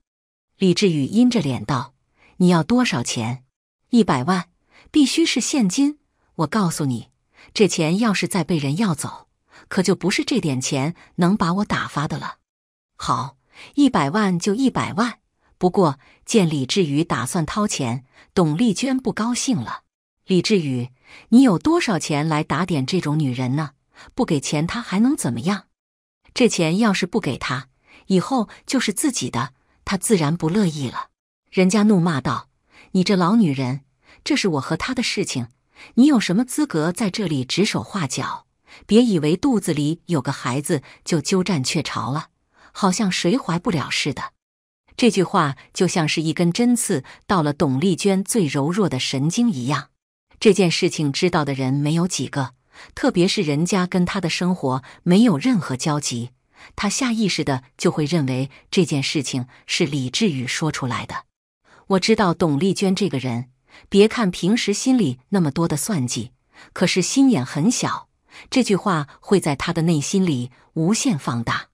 李志宇阴着脸道：“你要多少钱？一百万，必须是现金。我告诉你，这钱要是再被人要走，可就不是这点钱能把我打发的了。好，一百万就一百万。不过见李志宇打算掏钱，董丽娟不高兴了。李志宇，你有多少钱来打点这种女人呢？不给钱，她还能怎么样？这钱要是不给她，以后就是自己的。”她自然不乐意了，人家怒骂道：“你这老女人，这是我和他的事情，你有什么资格在这里指手画脚？别以为肚子里有个孩子就鸠占鹊巢了，好像谁怀不了似的。”这句话就像是一根针刺到了董丽娟最柔弱的神经一样。这件事情知道的人没有几个，特别是人家跟她的生活没有任何交集。他下意识的就会认为这件事情是李志宇说出来的。我知道董丽娟这个人，别看平时心里那么多的算计，可是心眼很小。这句话会在他的内心里无限放大。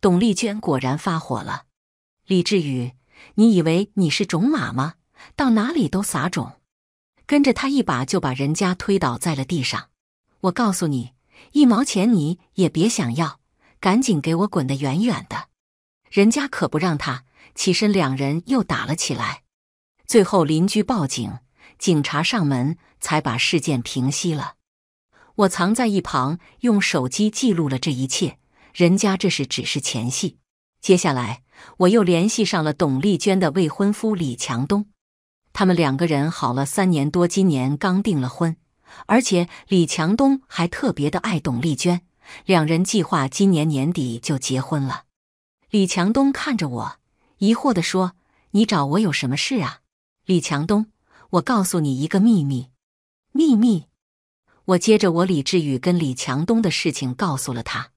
董丽娟果然发火了：“李志宇，你以为你是种马吗？到哪里都撒种，跟着他一把就把人家推倒在了地上。我告诉你，一毛钱你也别想要。”赶紧给我滚得远远的，人家可不让他起身，两人又打了起来。最后邻居报警，警察上门才把事件平息了。我藏在一旁，用手机记录了这一切。人家这是只是前戏，接下来我又联系上了董丽娟的未婚夫李强东，他们两个人好了三年多，今年刚订了婚，而且李强东还特别的爱董丽娟。两人计划今年年底就结婚了。李强东看着我，疑惑地说：“你找我有什么事啊？”李强东，我告诉你一个秘密。秘密？我接着我李志宇跟李强东的事情告诉了他。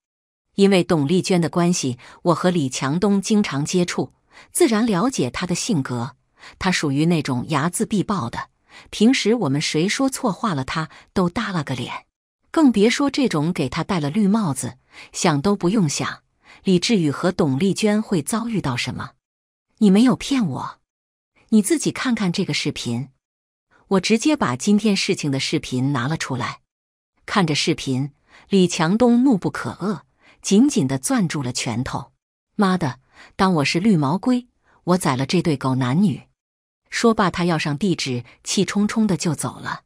因为董丽娟的关系，我和李强东经常接触，自然了解他的性格。他属于那种睚眦必报的，平时我们谁说错话了，他都耷拉个脸。更别说这种给他戴了绿帽子，想都不用想，李志宇和董丽娟会遭遇到什么？你没有骗我，你自己看看这个视频。我直接把今天事情的视频拿了出来，看着视频，李强东怒不可遏，紧紧的攥住了拳头。妈的，当我是绿毛龟？我宰了这对狗男女！说罢，他要上地址，气冲冲的就走了。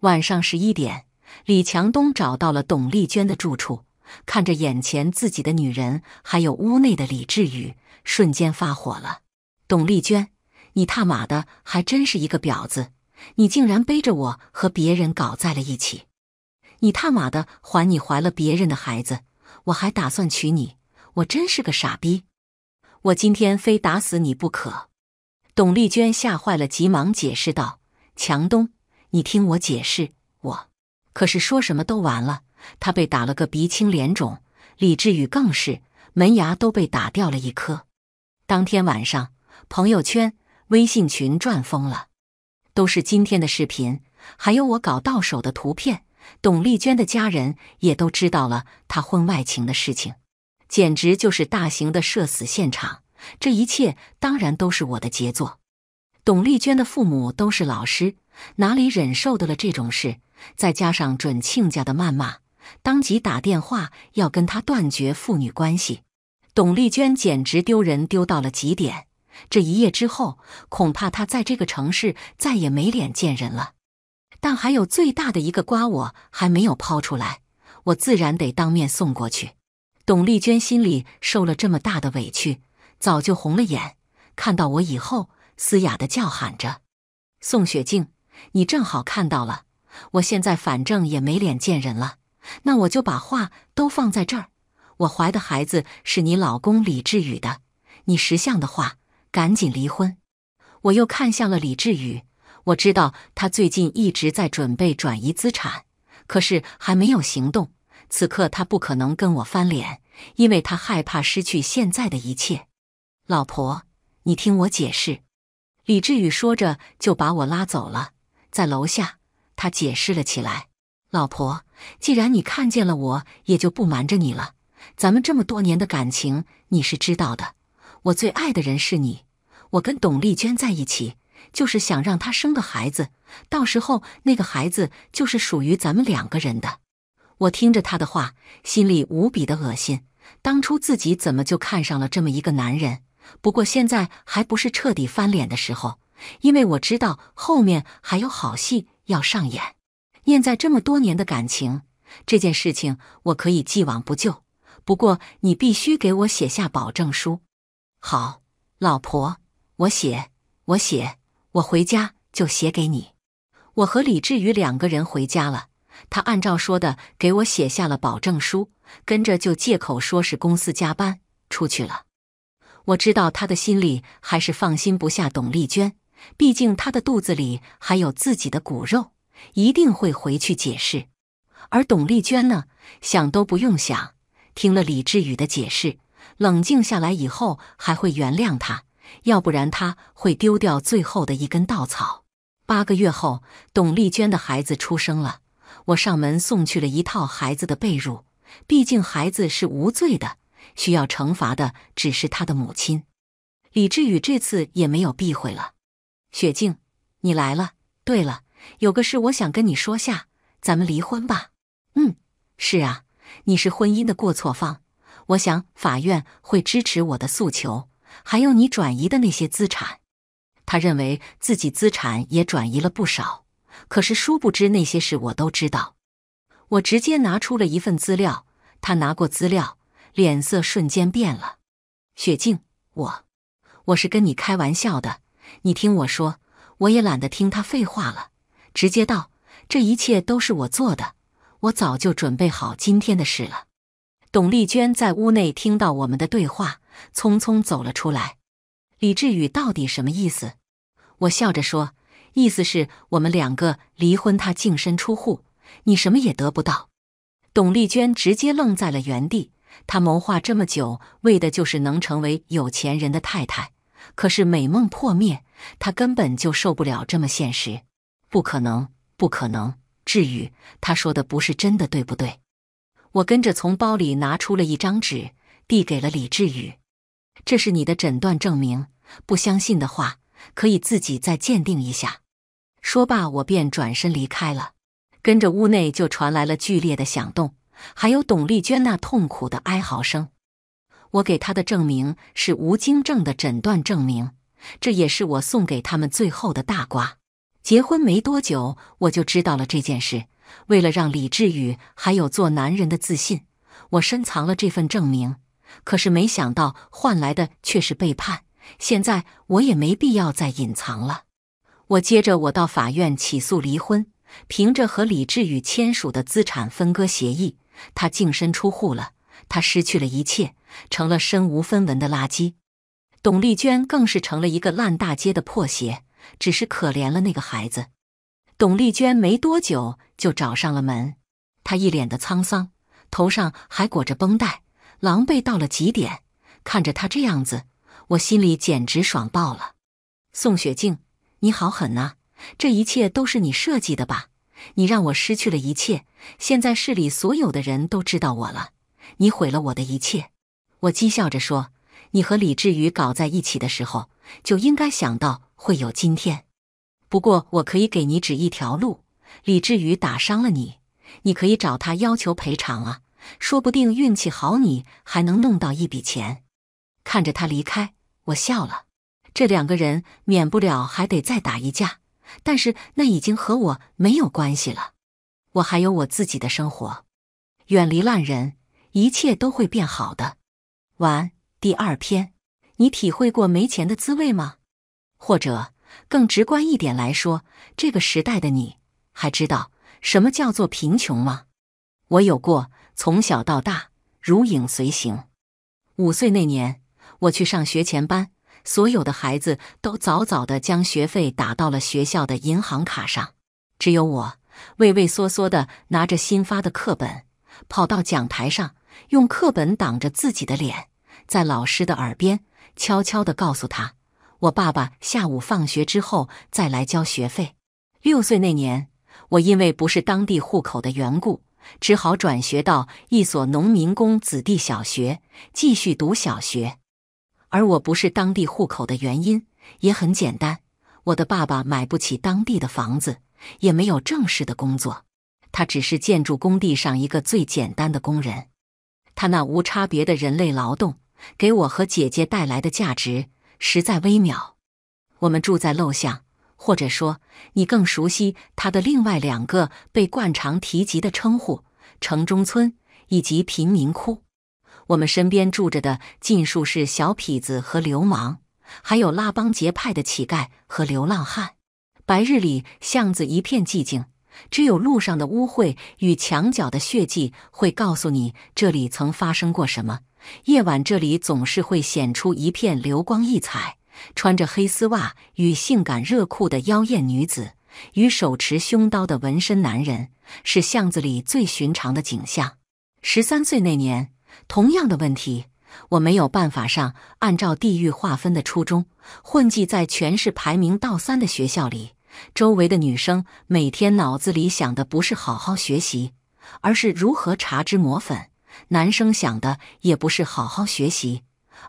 晚上十一点。李强东找到了董丽娟的住处，看着眼前自己的女人，还有屋内的李志宇，瞬间发火了。董丽娟，你他妈的还真是一个婊子！你竟然背着我和别人搞在了一起！你他妈的还你怀了别人的孩子！我还打算娶你！我真是个傻逼！我今天非打死你不可！董丽娟吓坏了，急忙解释道：“强东，你听我解释。”可是说什么都完了，他被打了个鼻青脸肿，李志宇更是门牙都被打掉了一颗。当天晚上，朋友圈、微信群转疯了，都是今天的视频，还有我搞到手的图片。董丽娟的家人也都知道了她婚外情的事情，简直就是大型的社死现场。这一切当然都是我的杰作。董丽娟的父母都是老师。哪里忍受得了这种事？再加上准亲家的谩骂，当即打电话要跟他断绝父女关系。董丽娟简直丢人丢到了极点。这一夜之后，恐怕她在这个城市再也没脸见人了。但还有最大的一个瓜，我还没有抛出来，我自然得当面送过去。董丽娟心里受了这么大的委屈，早就红了眼，看到我以后，嘶哑的叫喊着：“宋雪静！”你正好看到了，我现在反正也没脸见人了，那我就把话都放在这儿。我怀的孩子是你老公李志宇的，你识相的话，赶紧离婚。我又看向了李志宇，我知道他最近一直在准备转移资产，可是还没有行动。此刻他不可能跟我翻脸，因为他害怕失去现在的一切。老婆，你听我解释。李志宇说着就把我拉走了。在楼下，他解释了起来：“老婆，既然你看见了，我也就不瞒着你了。咱们这么多年的感情，你是知道的。我最爱的人是你，我跟董丽娟在一起，就是想让她生个孩子，到时候那个孩子就是属于咱们两个人的。”我听着他的话，心里无比的恶心。当初自己怎么就看上了这么一个男人？不过现在还不是彻底翻脸的时候。因为我知道后面还有好戏要上演。念在这么多年的感情，这件事情我可以既往不咎。不过你必须给我写下保证书。好，老婆，我写，我写，我回家就写给你。我和李志宇两个人回家了。他按照说的给我写下了保证书，跟着就借口说是公司加班出去了。我知道他的心里还是放心不下董丽娟。毕竟他的肚子里还有自己的骨肉，一定会回去解释。而董丽娟呢，想都不用想，听了李志宇的解释，冷静下来以后还会原谅他，要不然他会丢掉最后的一根稻草。八个月后，董丽娟的孩子出生了，我上门送去了一套孩子的被褥。毕竟孩子是无罪的，需要惩罚的只是他的母亲。李志宇这次也没有避讳了。雪静，你来了。对了，有个事我想跟你说下，咱们离婚吧。嗯，是啊，你是婚姻的过错方，我想法院会支持我的诉求。还有你转移的那些资产，他认为自己资产也转移了不少，可是殊不知那些事我都知道。我直接拿出了一份资料，他拿过资料，脸色瞬间变了。雪静，我我是跟你开玩笑的。你听我说，我也懒得听他废话了，直接道：“这一切都是我做的，我早就准备好今天的事了。”董丽娟在屋内听到我们的对话，匆匆走了出来。李志宇到底什么意思？我笑着说：“意思是我们两个离婚，他净身出户，你什么也得不到。”董丽娟直接愣在了原地。她谋划这么久，为的就是能成为有钱人的太太。可是美梦破灭，他根本就受不了这么现实。不可能，不可能！志宇，他说的不是真的，对不对？我跟着从包里拿出了一张纸，递给了李志宇：“这是你的诊断证明，不相信的话，可以自己再鉴定一下。”说罢，我便转身离开了。跟着屋内就传来了剧烈的响动，还有董丽娟那痛苦的哀嚎声。我给他的证明是无精症的诊断证明，这也是我送给他们最后的大瓜。结婚没多久，我就知道了这件事。为了让李志宇还有做男人的自信，我深藏了这份证明。可是没想到换来的却是背叛。现在我也没必要再隐藏了。我接着我到法院起诉离婚，凭着和李志宇签署的资产分割协议，他净身出户了。他失去了一切，成了身无分文的垃圾。董丽娟更是成了一个烂大街的破鞋。只是可怜了那个孩子。董丽娟没多久就找上了门，她一脸的沧桑，头上还裹着绷带，狼狈到了极点。看着她这样子，我心里简直爽爆了。宋雪静，你好狠呐！这一切都是你设计的吧？你让我失去了一切。现在市里所有的人都知道我了。你毁了我的一切，我讥笑着说：“你和李志宇搞在一起的时候，就应该想到会有今天。不过我可以给你指一条路：李志宇打伤了你，你可以找他要求赔偿啊，说不定运气好，你还能弄到一笔钱。”看着他离开，我笑了。这两个人免不了还得再打一架，但是那已经和我没有关系了。我还有我自己的生活，远离烂人。一切都会变好的。完，第二篇，你体会过没钱的滋味吗？或者更直观一点来说，这个时代的你还知道什么叫做贫穷吗？我有过，从小到大如影随形。五岁那年，我去上学前班，所有的孩子都早早的将学费打到了学校的银行卡上，只有我畏畏缩缩的拿着新发的课本，跑到讲台上。用课本挡着自己的脸，在老师的耳边悄悄地告诉他：“我爸爸下午放学之后再来交学费。”六岁那年，我因为不是当地户口的缘故，只好转学到一所农民工子弟小学继续读小学。而我不是当地户口的原因也很简单，我的爸爸买不起当地的房子，也没有正式的工作，他只是建筑工地上一个最简单的工人。他那无差别的人类劳动给我和姐姐带来的价值实在微妙。我们住在陋巷，或者说，你更熟悉他的另外两个被惯常提及的称呼：城中村以及贫民窟。我们身边住着的尽数是小痞子和流氓，还有拉帮结派的乞丐和流浪汉。白日里，巷子一片寂静。只有路上的污秽与墙角的血迹会告诉你这里曾发生过什么。夜晚，这里总是会显出一片流光溢彩，穿着黑丝袜与性感热裤的妖艳女子与手持凶刀的纹身男人，是巷子里最寻常的景象。十三岁那年，同样的问题，我没有办法上按照地域划分的初中，混迹在全市排名倒三的学校里。周围的女生每天脑子里想的不是好好学习，而是如何查脂抹粉；男生想的也不是好好学习，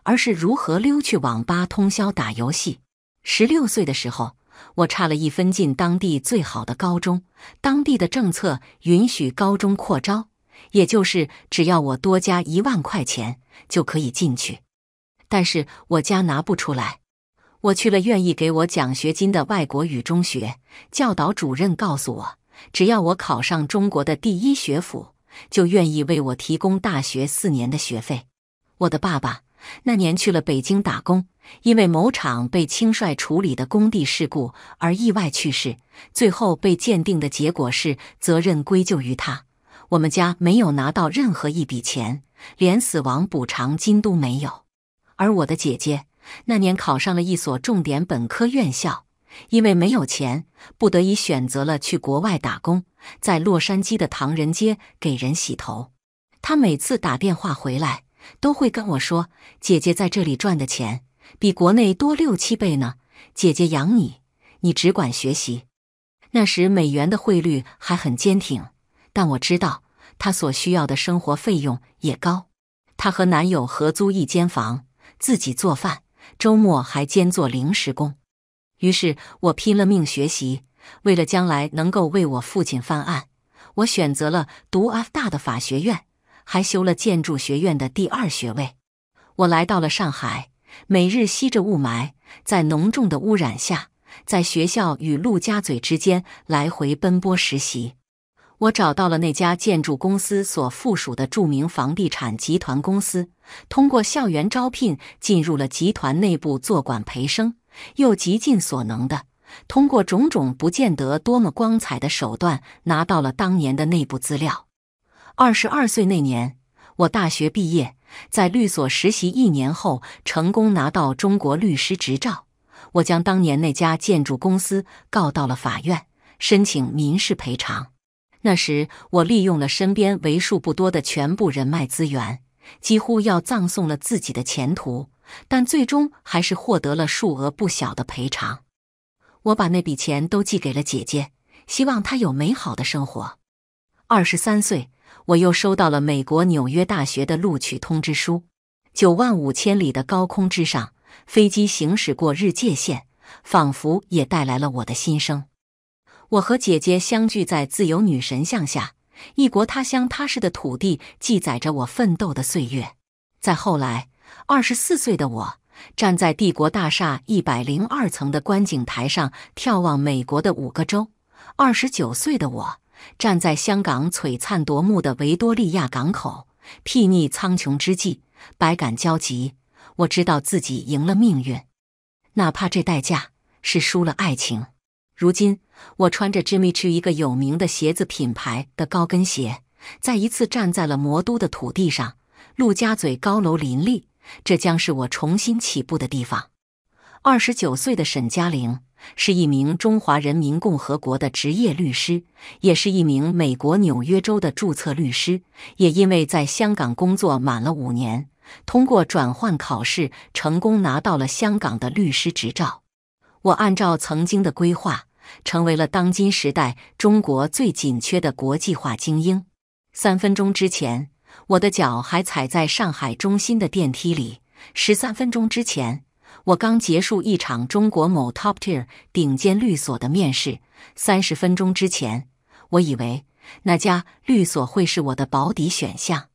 而是如何溜去网吧通宵打游戏。十六岁的时候，我差了一分进当地最好的高中。当地的政策允许高中扩招，也就是只要我多加一万块钱就可以进去，但是我家拿不出来。我去了愿意给我奖学金的外国语中学，教导主任告诉我，只要我考上中国的第一学府，就愿意为我提供大学四年的学费。我的爸爸那年去了北京打工，因为某厂被轻率处理的工地事故而意外去世，最后被鉴定的结果是责任归咎于他。我们家没有拿到任何一笔钱，连死亡补偿金都没有。而我的姐姐。那年考上了一所重点本科院校，因为没有钱，不得已选择了去国外打工，在洛杉矶的唐人街给人洗头。他每次打电话回来，都会跟我说：“姐姐在这里赚的钱比国内多六七倍呢，姐姐养你，你只管学习。”那时美元的汇率还很坚挺，但我知道他所需要的生活费用也高。他和男友合租一间房，自己做饭。周末还兼做临时工，于是我拼了命学习，为了将来能够为我父亲翻案，我选择了读 F 大的法学院，还修了建筑学院的第二学位。我来到了上海，每日吸着雾霾，在浓重的污染下，在学校与陆家嘴之间来回奔波实习。我找到了那家建筑公司所附属的著名房地产集团公司，通过校园招聘进入了集团内部做管培生，又极尽所能的通过种种不见得多么光彩的手段拿到了当年的内部资料。二十二岁那年，我大学毕业，在律所实习一年后，成功拿到中国律师执照。我将当年那家建筑公司告到了法院，申请民事赔偿。那时，我利用了身边为数不多的全部人脉资源，几乎要葬送了自己的前途，但最终还是获得了数额不小的赔偿。我把那笔钱都寄给了姐姐，希望她有美好的生活。二十三岁，我又收到了美国纽约大学的录取通知书。九万五千里的高空之上，飞机行驶过日界线，仿佛也带来了我的心声。我和姐姐相聚在自由女神像下，异国他乡他实的土地记载着我奋斗的岁月。再后来，二十四岁的我站在帝国大厦一百零二层的观景台上眺望美国的五个州；二十九岁的我站在香港璀璨夺目的维多利亚港口睥睨苍穹之际，百感交集。我知道自己赢了命运，哪怕这代价是输了爱情。如今，我穿着 Jimmy Choo 一个有名的鞋子品牌的高跟鞋，再一次站在了魔都的土地上。陆家嘴高楼林立，这将是我重新起步的地方。二十九岁的沈嘉玲是一名中华人民共和国的职业律师，也是一名美国纽约州的注册律师。也因为在香港工作满了五年，通过转换考试，成功拿到了香港的律师执照。我按照曾经的规划。成为了当今时代中国最紧缺的国际化精英。三分钟之前，我的脚还踩在上海中心的电梯里；十三分钟之前，我刚结束一场中国某 top tier 顶尖律所的面试；三十分钟之前，我以为那家律所会是我的保底选项。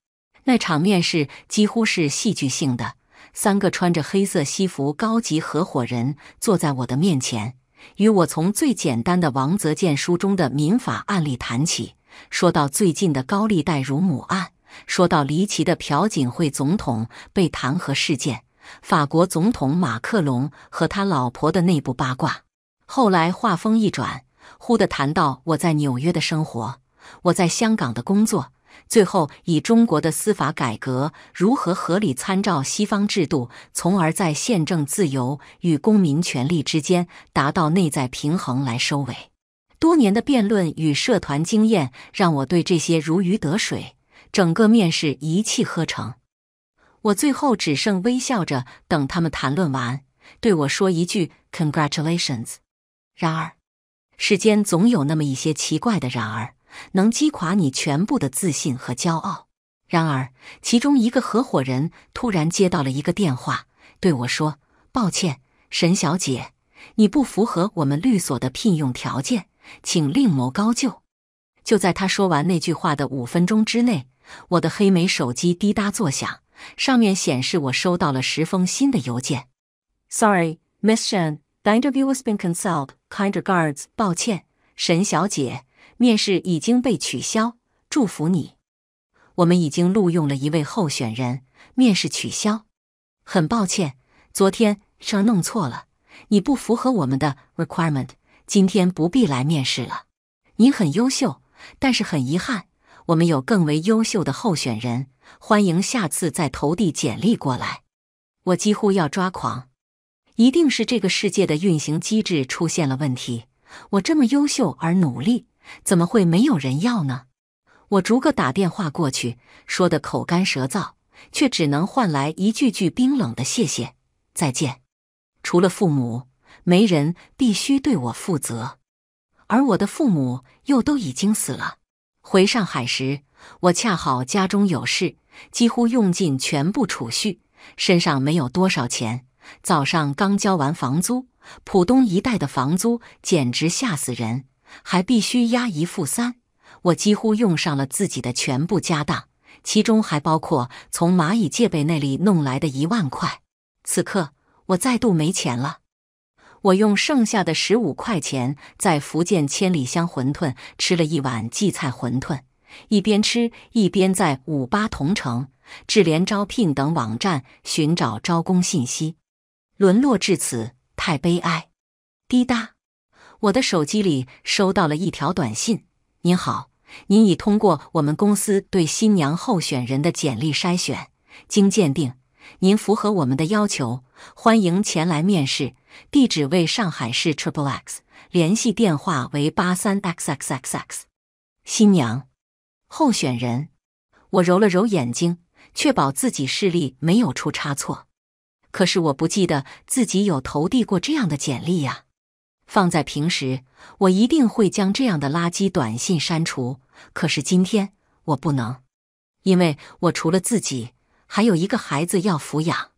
那场面试几乎是戏剧性的，三个穿着黑色西服高级合伙人坐在我的面前。与我从最简单的王泽建书中的民法案例谈起，说到最近的高利贷辱母案，说到离奇的朴槿惠总统被弹劾事件，法国总统马克龙和他老婆的内部八卦。后来话锋一转，忽地谈到我在纽约的生活，我在香港的工作。最后，以中国的司法改革如何合理参照西方制度，从而在宪政自由与公民权利之间达到内在平衡来收尾。多年的辩论与社团经验让我对这些如鱼得水，整个面试一气呵成。我最后只剩微笑着等他们谈论完，对我说一句 “Congratulations”。然而，世间总有那么一些奇怪的然而。能击垮你全部的自信和骄傲。然而，其中一个合伙人突然接到了一个电话，对我说：“抱歉，沈小姐，你不符合我们律所的聘用条件，请另谋高就。”就在他说完那句话的五分钟之内，我的黑莓手机滴答作响，上面显示我收到了十封新的邮件。Sorry, Miss Shen, the interview has been cancelled. Kind regards. 抱歉，沈小姐。面试已经被取消，祝福你。我们已经录用了一位候选人，面试取消。很抱歉，昨天上弄错了，你不符合我们的 requirement，今天不必来面试了。你很优秀，但是很遗憾，我们有更为优秀的候选人。欢迎下次再投递简历过来。我几乎要抓狂，一定是这个世界的运行机制出现了问题。我这么优秀而努力。怎么会没有人要呢？我逐个打电话过去，说得口干舌燥，却只能换来一句句冰冷的“谢谢，再见”。除了父母，没人必须对我负责，而我的父母又都已经死了。回上海时，我恰好家中有事，几乎用尽全部储蓄，身上没有多少钱。早上刚交完房租，浦东一带的房租简直吓死人。还必须押一付三，我几乎用上了自己的全部家当，其中还包括从蚂蚁借呗那里弄来的一万块。此刻我再度没钱了，我用剩下的十五块钱在福建千里香馄饨吃了一碗荠菜馄饨，一边吃一边在五八同城、智联招聘等网站寻找招工信息。沦落至此，太悲哀。滴答。我的手机里收到了一条短信。您好，您已通过我们公司对新娘候选人的简历筛选。经鉴定，您符合我们的要求，欢迎前来面试。地址为上海市 Triple X，联系电话为八三 xxxx。新娘候选人，我揉了揉眼睛，确保自己视力没有出差错。可是我不记得自己有投递过这样的简历呀。放在平时，我一定会将这样的垃圾短信删除。可是今天我不能，因为我除了自己，还有一个孩子要抚养。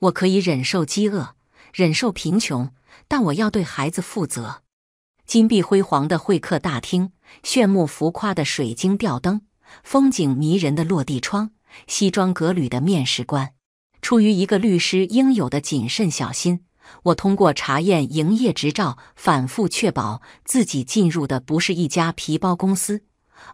我可以忍受饥饿，忍受贫穷，但我要对孩子负责。金碧辉煌的会客大厅，炫目浮夸的水晶吊灯，风景迷人的落地窗，西装革履的面试官，出于一个律师应有的谨慎小心。我通过查验营业执照，反复确保自己进入的不是一家皮包公司，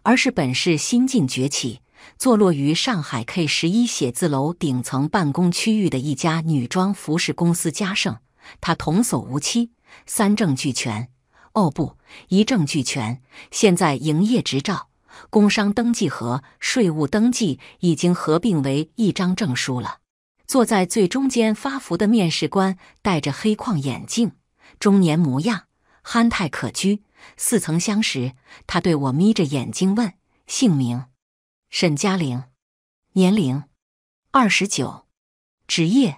而是本市新晋崛起、坐落于上海 K 十一写字楼顶层办公区域的一家女装服饰公司——嘉盛。它童叟无欺，三证俱全。哦，不，一证俱全。现在营业执照、工商登记和税务登记已经合并为一张证书了。坐在最中间发福的面试官戴着黑框眼镜，中年模样，憨态可掬，似曾相识。他对我眯着眼睛问：“姓名，沈嘉玲，年龄，二十九，职业？”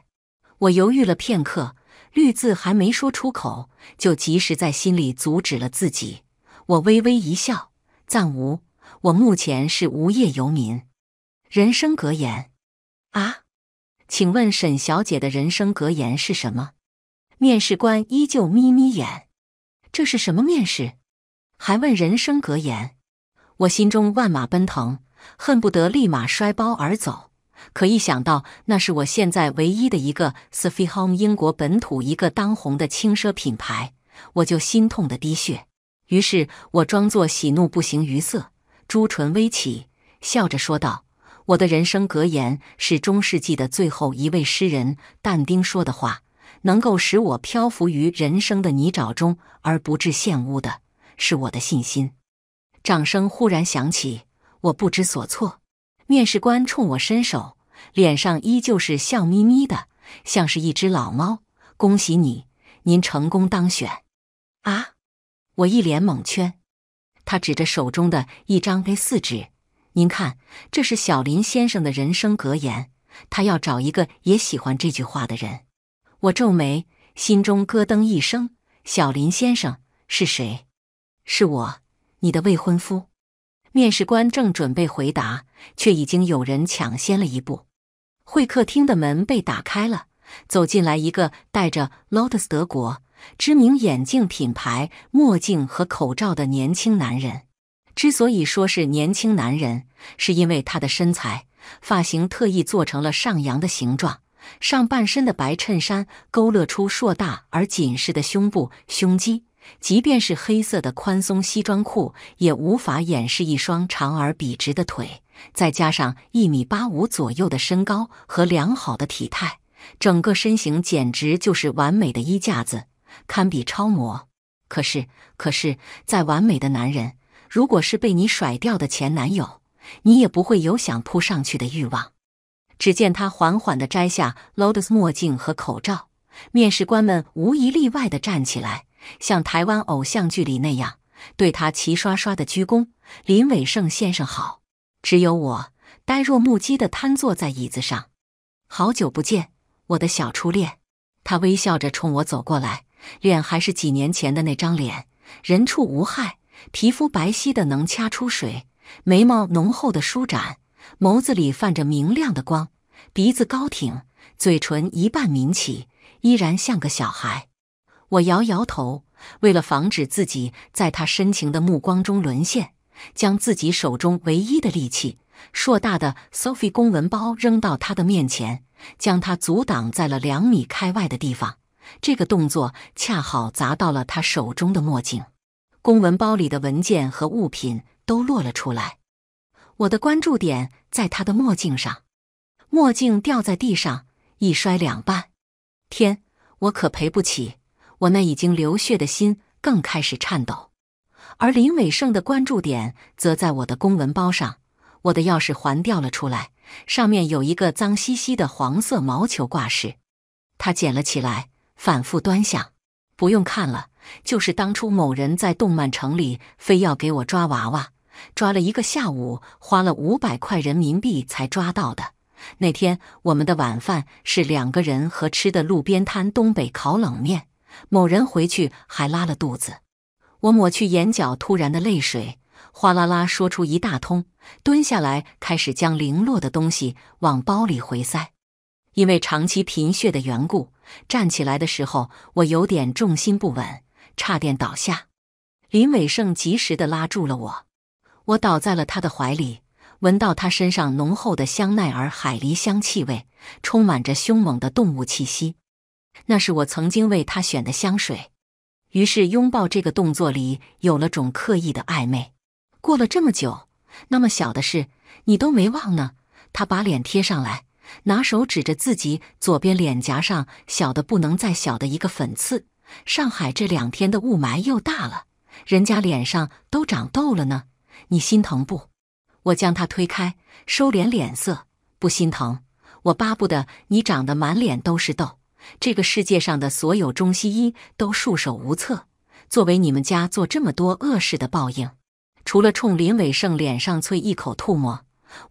我犹豫了片刻，绿字还没说出口，就及时在心里阻止了自己。我微微一笑：“暂无，我目前是无业游民。”人生格言：“啊。”请问沈小姐的人生格言是什么？面试官依旧眯眯眼，这是什么面试？还问人生格言？我心中万马奔腾，恨不得立马摔包而走。可一想到那是我现在唯一的一个 s e p h i h o m e 英国本土一个当红的轻奢品牌，我就心痛的滴血。于是我装作喜怒不形于色，朱唇微起，笑着说道。我的人生格言是中世纪的最后一位诗人但丁说的话。能够使我漂浮于人生的泥沼中而不致陷污的是我的信心。掌声忽然响起，我不知所措。面试官冲我伸手，脸上依旧是笑眯眯的，像是一只老猫。恭喜你，您成功当选！啊！我一脸懵圈。他指着手中的一张 A4 纸。您看，这是小林先生的人生格言。他要找一个也喜欢这句话的人。我皱眉，心中咯噔一声。小林先生是谁？是我，你的未婚夫。面试官正准备回答，却已经有人抢先了一步。会客厅的门被打开了，走进来一个戴着 l o t u s 德国知名眼镜品牌墨镜和口罩的年轻男人。之所以说是年轻男人，是因为他的身材、发型特意做成了上扬的形状，上半身的白衬衫勾勒出硕大而紧实的胸部、胸肌，即便是黑色的宽松西装裤也无法掩饰一双长而笔直的腿，再加上一米八五左右的身高和良好的体态，整个身形简直就是完美的衣架子，堪比超模。可是，可是再完美的男人。如果是被你甩掉的前男友，你也不会有想扑上去的欲望。只见他缓缓地摘下 l o d u s 墨镜和口罩，面试官们无一例外地站起来，像台湾偶像剧里那样，对他齐刷刷地鞠躬：“林伟盛先生好。”只有我呆若木鸡地瘫坐在椅子上。好久不见，我的小初恋。他微笑着冲我走过来，脸还是几年前的那张脸，人畜无害。皮肤白皙的能掐出水，眉毛浓厚的舒展，眸子里泛着明亮的光，鼻子高挺，嘴唇一半抿起，依然像个小孩。我摇摇头，为了防止自己在他深情的目光中沦陷，将自己手中唯一的利器——硕大的 Sophie 公文包扔到他的面前，将他阻挡在了两米开外的地方。这个动作恰好砸到了他手中的墨镜。公文包里的文件和物品都落了出来，我的关注点在他的墨镜上，墨镜掉在地上，一摔两半。天，我可赔不起！我那已经流血的心更开始颤抖。而林伟胜的关注点则在我的公文包上，我的钥匙环掉了出来，上面有一个脏兮兮的黄色毛球挂饰，他捡了起来，反复端详。不用看了。就是当初某人在动漫城里非要给我抓娃娃，抓了一个下午，花了五百块人民币才抓到的。那天我们的晚饭是两个人和吃的路边摊东北烤冷面，某人回去还拉了肚子。我抹去眼角突然的泪水，哗啦啦说出一大通，蹲下来开始将零落的东西往包里回塞。因为长期贫血的缘故，站起来的时候我有点重心不稳。差点倒下，林伟胜及时的拉住了我，我倒在了他的怀里，闻到他身上浓厚的香奈儿海狸香气味，充满着凶猛的动物气息，那是我曾经为他选的香水。于是拥抱这个动作里有了种刻意的暧昧。过了这么久，那么小的事你都没忘呢？他把脸贴上来，拿手指着自己左边脸颊上小的不能再小的一个粉刺。上海这两天的雾霾又大了，人家脸上都长痘了呢，你心疼不？我将他推开，收敛脸色，不心疼。我巴不得你长得满脸都是痘，这个世界上的所有中西医都束手无策。作为你们家做这么多恶事的报应，除了冲林伟胜脸上啐一口唾沫，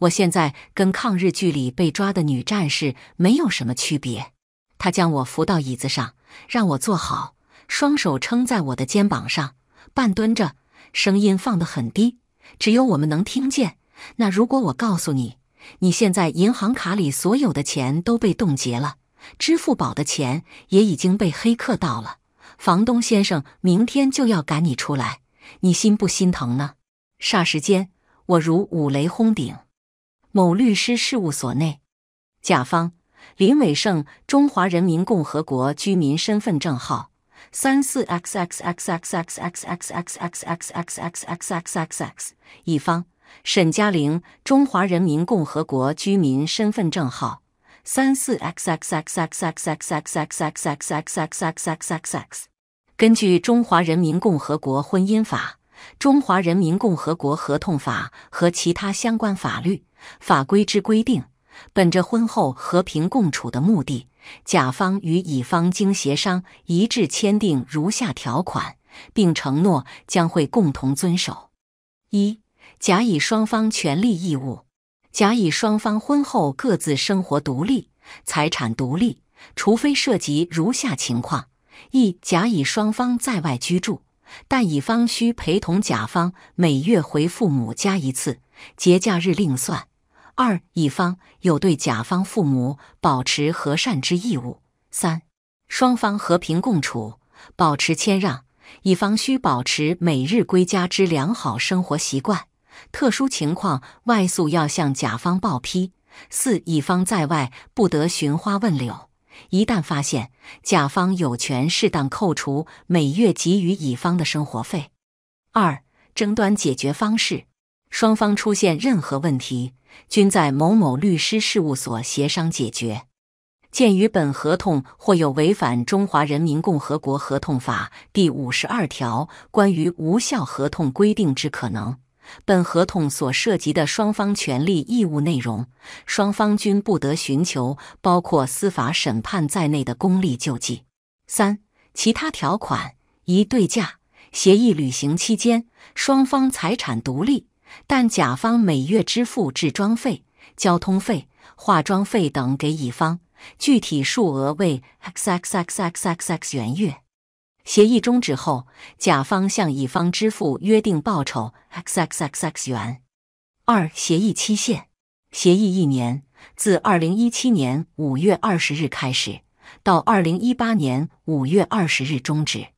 我现在跟抗日剧里被抓的女战士没有什么区别。他将我扶到椅子上。让我坐好，双手撑在我的肩膀上，半蹲着，声音放得很低，只有我们能听见。那如果我告诉你，你现在银行卡里所有的钱都被冻结了，支付宝的钱也已经被黑客盗了，房东先生明天就要赶你出来，你心不心疼呢？霎时间，我如五雷轰顶。某律师事务所内，甲方。林伟胜，中华人民共和国居民身份证号三四 xxxxxxxxxxxxxxxxxx。乙方沈嘉玲，中华人民共和国居民身份证号三四 xxxxxxxxxxxxxxxxxx。根据《中华人民共和国婚姻法》《中华人民共和国合同法》和其他相关法律法规之规定。本着婚后和平共处的目的，甲方与乙方经协商一致签订如下条款，并承诺将会共同遵守：一、甲乙双方权利义务。甲乙双方婚后各自生活独立，财产独立，除非涉及如下情况：一、甲乙双方在外居住，但乙方需陪同甲方每月回父母家一次，节假日另算。二、乙方有对甲方父母保持和善之义务。三、双方和平共处，保持谦让。乙方需保持每日归家之良好生活习惯，特殊情况外宿要向甲方报批。四、乙方在外不得寻花问柳，一旦发现，甲方有权适当扣除每月给予乙方的生活费。二、争端解决方式：双方出现任何问题。均在某某律师事务所协商解决。鉴于本合同或有违反《中华人民共和国合同法》第五十二条关于无效合同规定之可能，本合同所涉及的双方权利义务内容，双方均不得寻求包括司法审判在内的公力救济。三、其他条款：一、对价；协议履行期间，双方财产独立。但甲方每月支付制装费、交通费、化妆费等给乙方，具体数额为 x x x x x x 元月。协议终止后，甲方向乙方支付约定报酬 x x x x 元。二、协议期限：协议一年，自二零一七年五月二十日开始，到二零一八年五月二十日终止。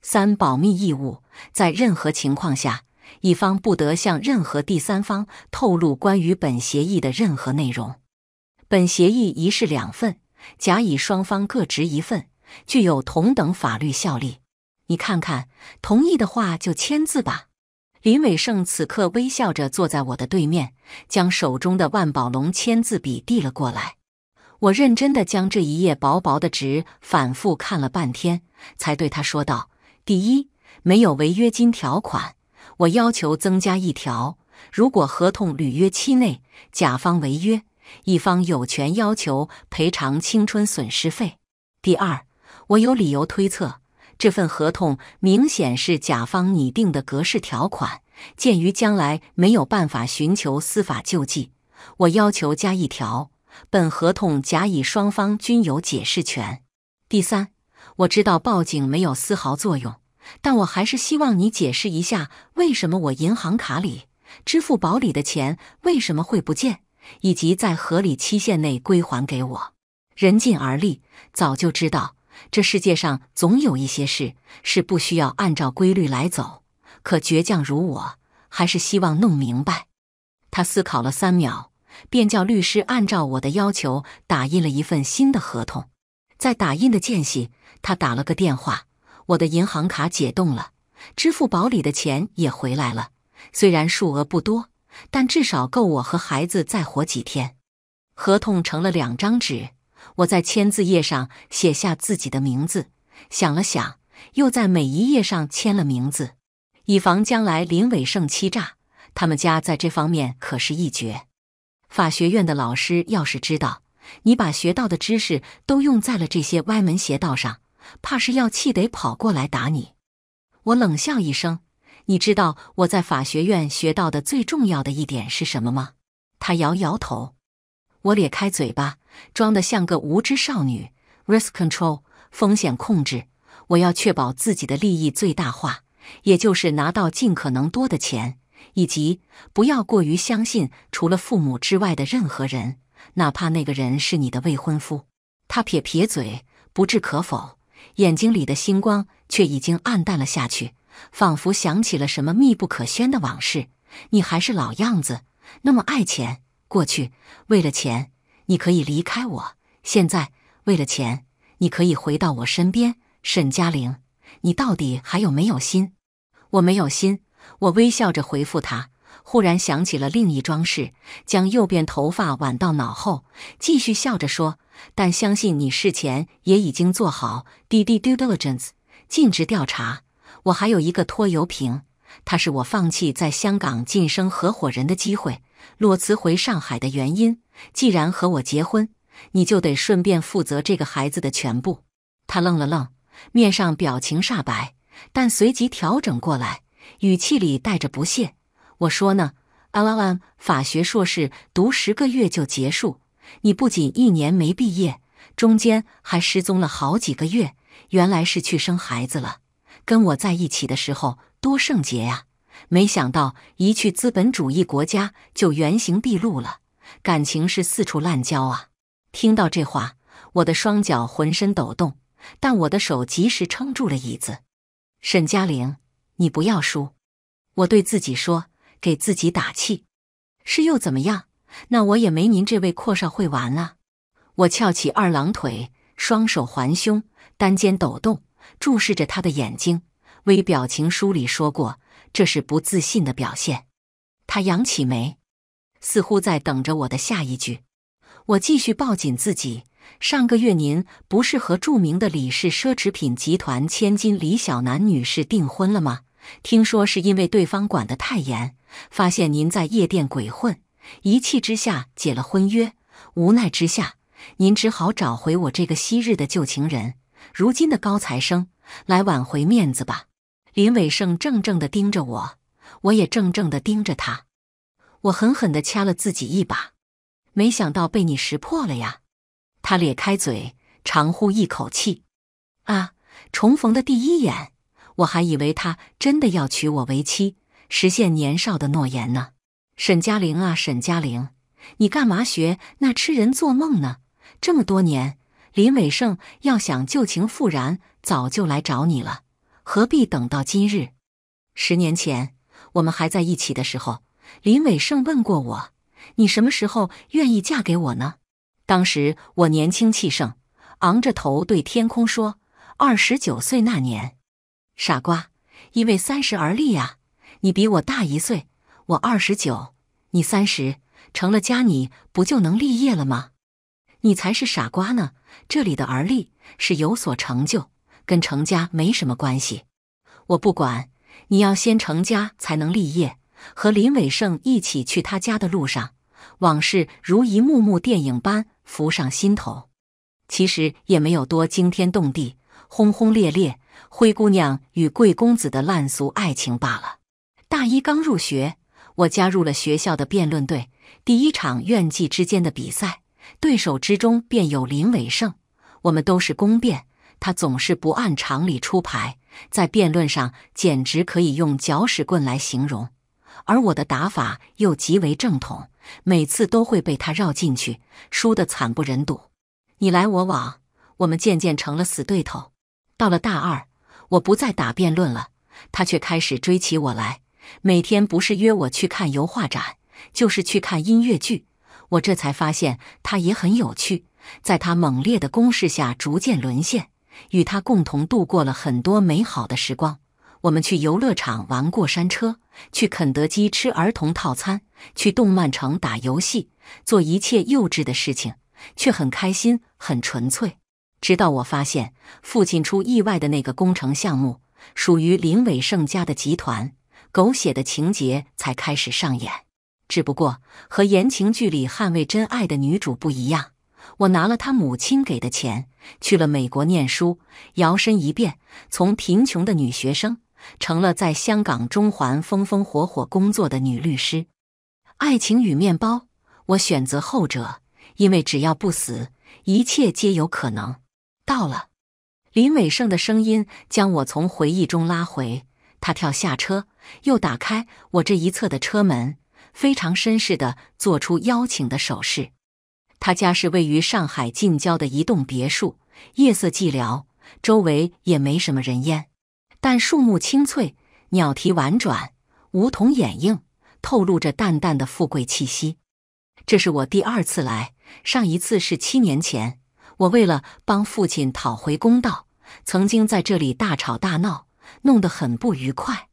三、保密义务：在任何情况下。乙方不得向任何第三方透露关于本协议的任何内容。本协议一式两份，甲乙双方各执一份，具有同等法律效力。你看看，同意的话就签字吧。林伟胜此刻微笑着坐在我的对面，将手中的万宝龙签字笔递了过来。我认真地将这一页薄薄的纸反复看了半天，才对他说道：“第一，没有违约金条款。”我要求增加一条：如果合同履约期内甲方违约，一方有权要求赔偿青春损失费。第二，我有理由推测这份合同明显是甲方拟定的格式条款。鉴于将来没有办法寻求司法救济，我要求加一条：本合同甲乙双方均有解释权。第三，我知道报警没有丝毫作用。但我还是希望你解释一下，为什么我银行卡里、支付宝里的钱为什么会不见，以及在合理期限内归还给我。人尽而立，早就知道这世界上总有一些事是不需要按照规律来走。可倔强如我，还是希望弄明白。他思考了三秒，便叫律师按照我的要求打印了一份新的合同。在打印的间隙，他打了个电话。我的银行卡解冻了，支付宝里的钱也回来了。虽然数额不多，但至少够我和孩子再活几天。合同成了两张纸，我在签字页上写下自己的名字，想了想，又在每一页上签了名字，以防将来林伟胜欺诈。他们家在这方面可是一绝。法学院的老师要是知道你把学到的知识都用在了这些歪门邪道上。怕是要气得跑过来打你。我冷笑一声：“你知道我在法学院学到的最重要的一点是什么吗？”他摇摇头。我咧开嘴巴，装得像个无知少女：“Risk control，风险控制。我要确保自己的利益最大化，也就是拿到尽可能多的钱，以及不要过于相信除了父母之外的任何人，哪怕那个人是你的未婚夫。”他撇撇嘴，不置可否。眼睛里的星光却已经暗淡了下去，仿佛想起了什么密不可宣的往事。你还是老样子，那么爱钱。过去为了钱你可以离开我，现在为了钱你可以回到我身边。沈嘉玲，你到底还有没有心？我没有心。我微笑着回复他，忽然想起了另一桩事，将右边头发挽到脑后，继续笑着说。但相信你事前也已经做好 DD diligence 尽职调查。我还有一个拖油瓶，他是我放弃在香港晋升合伙人的机会，裸辞回上海的原因。既然和我结婚，你就得顺便负责这个孩子的全部。他愣了愣，面上表情煞白，但随即调整过来，语气里带着不屑：“我说呢，LLM 法学硕士读十个月就结束。”你不仅一年没毕业，中间还失踪了好几个月。原来是去生孩子了。跟我在一起的时候多圣洁呀！没想到一去资本主义国家就原形毕露了，感情是四处滥交啊！听到这话，我的双脚浑身抖动，但我的手及时撑住了椅子。沈佳玲，你不要输！我对自己说，给自己打气。是又怎么样？那我也没您这位阔少会玩啊！我翘起二郎腿，双手环胸，单肩抖动，注视着他的眼睛。微表情书里说过，这是不自信的表现。他扬起眉，似乎在等着我的下一句。我继续抱紧自己。上个月您不是和著名的李氏奢侈品集团千金李小楠女士订婚了吗？听说是因为对方管得太严，发现您在夜店鬼混。一气之下解了婚约，无奈之下，您只好找回我这个昔日的旧情人，如今的高材生来挽回面子吧。林伟胜怔怔地盯着我，我也怔怔地盯着他。我狠狠地掐了自己一把，没想到被你识破了呀。他咧开嘴，长呼一口气。啊，重逢的第一眼，我还以为他真的要娶我为妻，实现年少的诺言呢。沈佳玲啊，沈佳玲，你干嘛学那痴人做梦呢？这么多年，林伟盛要想旧情复燃，早就来找你了，何必等到今日？十年前我们还在一起的时候，林伟盛问过我：“你什么时候愿意嫁给我呢？”当时我年轻气盛，昂着头对天空说：“二十九岁那年。”傻瓜，因为三十而立呀，你比我大一岁。我二十九，你三十，成了家，你不就能立业了吗？你才是傻瓜呢！这里的“而立”是有所成就，跟成家没什么关系。我不管，你要先成家才能立业。和林伟胜一起去他家的路上，往事如一幕幕电影般浮上心头。其实也没有多惊天动地、轰轰烈烈，灰姑娘与贵公子的烂俗爱情罢了。大一刚入学。我加入了学校的辩论队，第一场院际之间的比赛，对手之中便有林伟胜。我们都是公辩，他总是不按常理出牌，在辩论上简直可以用搅屎棍来形容。而我的打法又极为正统，每次都会被他绕进去，输得惨不忍睹。你来我往，我们渐渐成了死对头。到了大二，我不再打辩论了，他却开始追起我来。每天不是约我去看油画展，就是去看音乐剧。我这才发现他也很有趣，在他猛烈的攻势下逐渐沦陷，与他共同度过了很多美好的时光。我们去游乐场玩过山车，去肯德基吃儿童套餐，去动漫城打游戏，做一切幼稚的事情，却很开心，很纯粹。直到我发现父亲出意外的那个工程项目属于林伟盛家的集团。狗血的情节才开始上演，只不过和言情剧里捍卫真爱的女主不一样。我拿了她母亲给的钱，去了美国念书，摇身一变，从贫穷的女学生成了在香港中环风风火火工作的女律师。爱情与面包，我选择后者，因为只要不死，一切皆有可能。到了，林伟盛的声音将我从回忆中拉回，他跳下车。又打开我这一侧的车门，非常绅士的做出邀请的手势。他家是位于上海近郊的一栋别墅，夜色寂寥，周围也没什么人烟，但树木青翠，鸟啼婉转，梧桐掩映，透露着淡淡的富贵气息。这是我第二次来，上一次是七年前，我为了帮父亲讨回公道，曾经在这里大吵大闹，弄得很不愉快。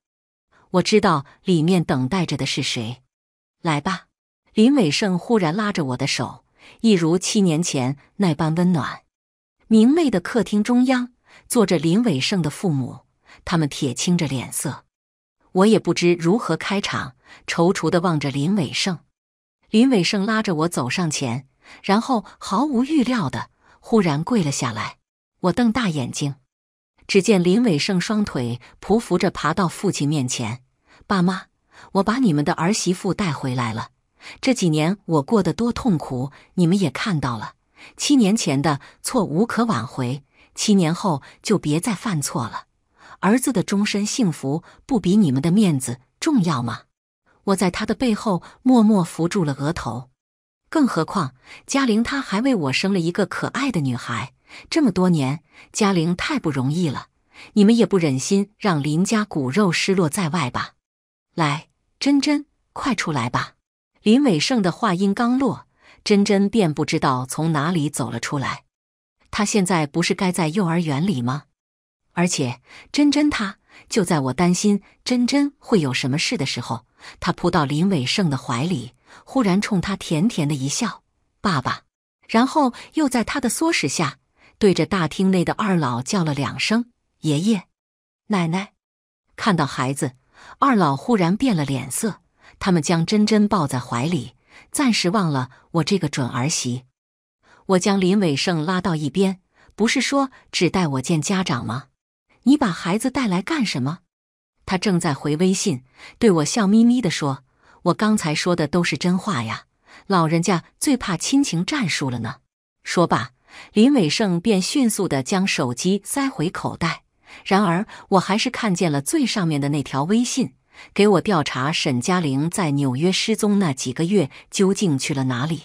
我知道里面等待着的是谁，来吧！林伟胜忽然拉着我的手，一如七年前那般温暖。明媚的客厅中央坐着林伟胜的父母，他们铁青着脸色。我也不知如何开场，踌躇的望着林伟胜。林伟胜拉着我走上前，然后毫无预料的忽然跪了下来。我瞪大眼睛。只见林伟胜双腿匍匐着爬到父亲面前：“爸妈，我把你们的儿媳妇带回来了。这几年我过得多痛苦，你们也看到了。七年前的错无可挽回，七年后就别再犯错了。儿子的终身幸福不比你们的面子重要吗？”我在他的背后默默扶住了额头。更何况嘉玲，她还为我生了一个可爱的女孩。这么多年，嘉玲太不容易了，你们也不忍心让林家骨肉失落在外吧？来，真真，快出来吧！林伟盛的话音刚落，真真便不知道从哪里走了出来。她现在不是该在幼儿园里吗？而且，真真她就在我担心真真会有什么事的时候，她扑到林伟盛的怀里，忽然冲他甜甜的一笑：“爸爸。”然后又在他的唆使下。对着大厅内的二老叫了两声“爷爷、奶奶”，看到孩子，二老忽然变了脸色。他们将珍珍抱在怀里，暂时忘了我这个准儿媳。我将林伟胜拉到一边：“不是说只带我见家长吗？你把孩子带来干什么？”他正在回微信，对我笑眯眯的说：“我刚才说的都是真话呀，老人家最怕亲情战术了呢。”说罢。林伟胜便迅速地将手机塞回口袋，然而我还是看见了最上面的那条微信：“给我调查沈佳玲在纽约失踪那几个月究竟去了哪里。”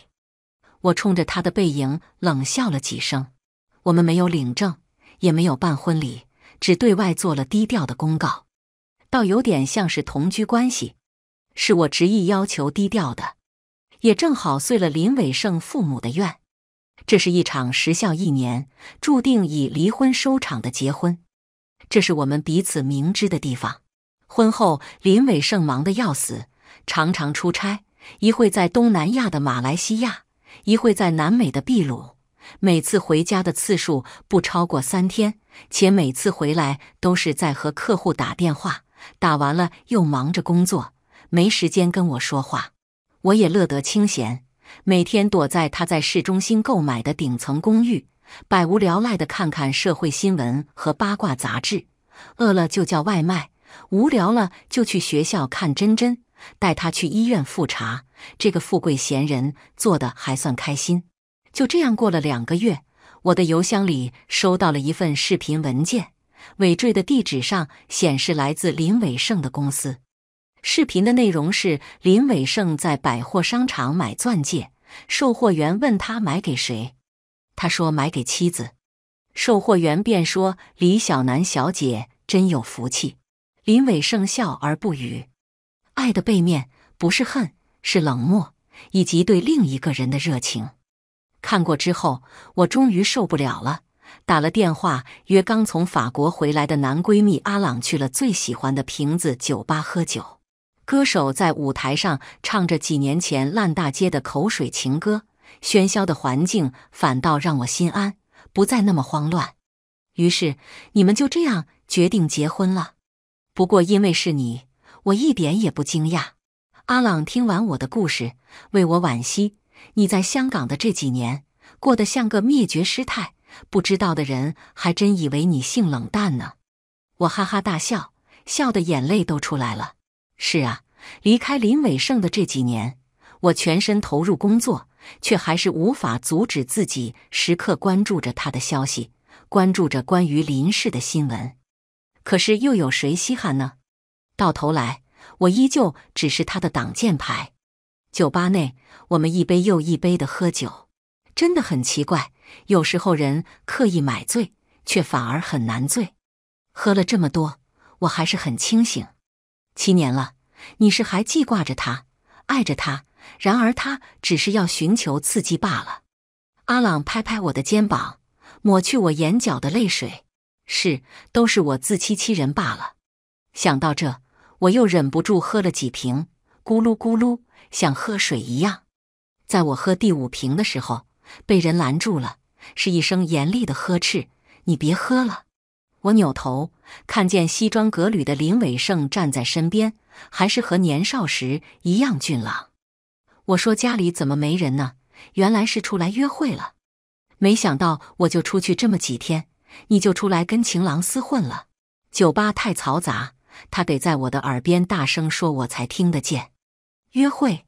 我冲着他的背影冷笑了几声。我们没有领证，也没有办婚礼，只对外做了低调的公告，倒有点像是同居关系。是我执意要求低调的，也正好遂了林伟胜父母的愿。这是一场时效一年、注定以离婚收场的结婚，这是我们彼此明知的地方。婚后，林伟胜忙得要死，常常出差，一会在东南亚的马来西亚，一会在南美的秘鲁，每次回家的次数不超过三天，且每次回来都是在和客户打电话，打完了又忙着工作，没时间跟我说话。我也乐得清闲。每天躲在他在市中心购买的顶层公寓，百无聊赖地看看社会新闻和八卦杂志，饿了就叫外卖，无聊了就去学校看珍珍，带他去医院复查。这个富贵闲人做的还算开心。就这样过了两个月，我的邮箱里收到了一份视频文件，尾缀的地址上显示来自林伟胜的公司。视频的内容是林伟胜在百货商场买钻戒，售货员问他买给谁，他说买给妻子，售货员便说李小楠小姐真有福气。林伟胜笑而不语。爱的背面不是恨，是冷漠以及对另一个人的热情。看过之后，我终于受不了了，打了电话约刚从法国回来的男闺蜜阿朗去了最喜欢的瓶子酒吧喝酒。歌手在舞台上唱着几年前烂大街的口水情歌，喧嚣的环境反倒让我心安，不再那么慌乱。于是你们就这样决定结婚了。不过因为是你，我一点也不惊讶。阿朗听完我的故事，为我惋惜。你在香港的这几年过得像个灭绝师太，不知道的人还真以为你性冷淡呢。我哈哈大笑，笑得眼泪都出来了。是啊，离开林伟胜的这几年，我全身投入工作，却还是无法阻止自己时刻关注着他的消息，关注着关于林氏的新闻。可是又有谁稀罕呢？到头来，我依旧只是他的挡箭牌。酒吧内，我们一杯又一杯的喝酒，真的很奇怪。有时候人刻意买醉，却反而很难醉。喝了这么多，我还是很清醒。七年了，你是还记挂着他，爱着他，然而他只是要寻求刺激罢了。阿朗拍拍我的肩膀，抹去我眼角的泪水，是，都是我自欺欺人罢了。想到这，我又忍不住喝了几瓶，咕噜咕噜，像喝水一样。在我喝第五瓶的时候，被人拦住了，是一声严厉的呵斥：“你别喝了。”我扭头看见西装革履的林伟胜站在身边，还是和年少时一样俊朗。我说：“家里怎么没人呢？”原来是出来约会了。没想到我就出去这么几天，你就出来跟情郎厮混了。酒吧太嘈杂，他得在我的耳边大声说，我才听得见。约会、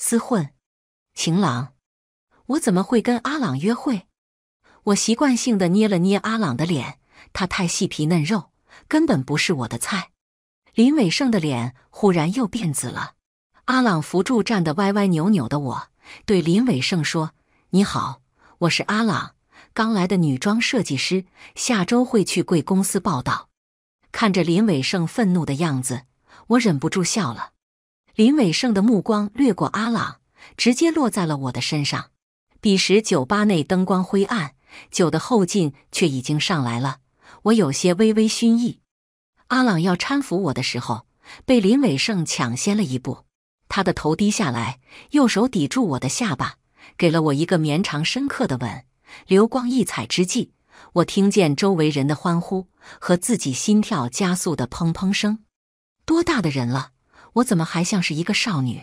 厮混、情郎，我怎么会跟阿朗约会？我习惯性的捏了捏阿朗的脸。他太细皮嫩肉，根本不是我的菜。林伟胜的脸忽然又变紫了。阿朗扶住站得歪歪扭扭的我，对林伟胜说：“你好，我是阿朗，刚来的女装设计师，下周会去贵公司报道。”看着林伟胜愤怒的样子，我忍不住笑了。林伟胜的目光掠过阿朗，直接落在了我的身上。彼时酒吧内灯光灰暗，酒的后劲却已经上来了。我有些微微醺意，阿朗要搀扶我的时候，被林伟胜抢先了一步。他的头低下来，右手抵住我的下巴，给了我一个绵长深刻的吻。流光溢彩之际，我听见周围人的欢呼和自己心跳加速的砰砰声。多大的人了，我怎么还像是一个少女？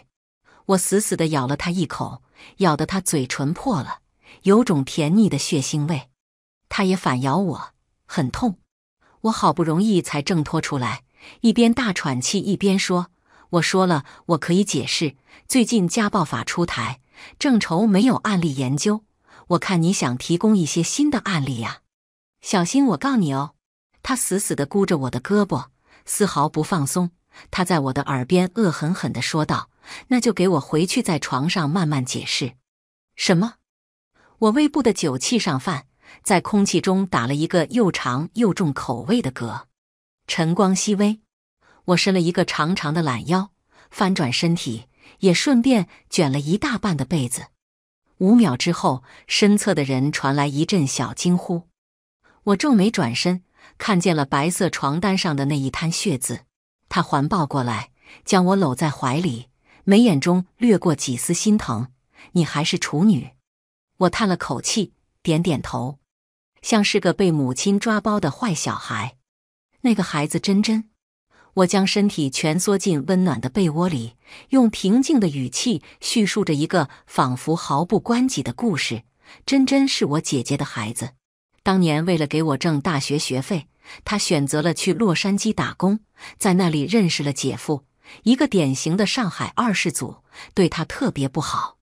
我死死的咬了他一口，咬得他嘴唇破了，有种甜腻的血腥味。他也反咬我。很痛，我好不容易才挣脱出来，一边大喘气一边说：“我说了，我可以解释。最近家暴法出台，正愁没有案例研究。我看你想提供一些新的案例呀，小心我告你哦。”他死死地箍着我的胳膊，丝毫不放松。他在我的耳边恶狠狠地说道：“那就给我回去，在床上慢慢解释。”什么？我胃部的酒气上犯。在空气中打了一个又长又重口味的嗝。晨光熹微，我伸了一个长长的懒腰，翻转身体，也顺便卷了一大半的被子。五秒之后，身侧的人传来一阵小惊呼。我皱眉转身，看见了白色床单上的那一滩血渍。他环抱过来，将我搂在怀里，眉眼中掠过几丝心疼。你还是处女？我叹了口气，点点头。像是个被母亲抓包的坏小孩，那个孩子真真。我将身体蜷缩进温暖的被窝里，用平静的语气叙述着一个仿佛毫不关己的故事。真真是我姐姐的孩子。当年为了给我挣大学学费，她选择了去洛杉矶打工，在那里认识了姐夫，一个典型的上海二世祖，对她特别不好。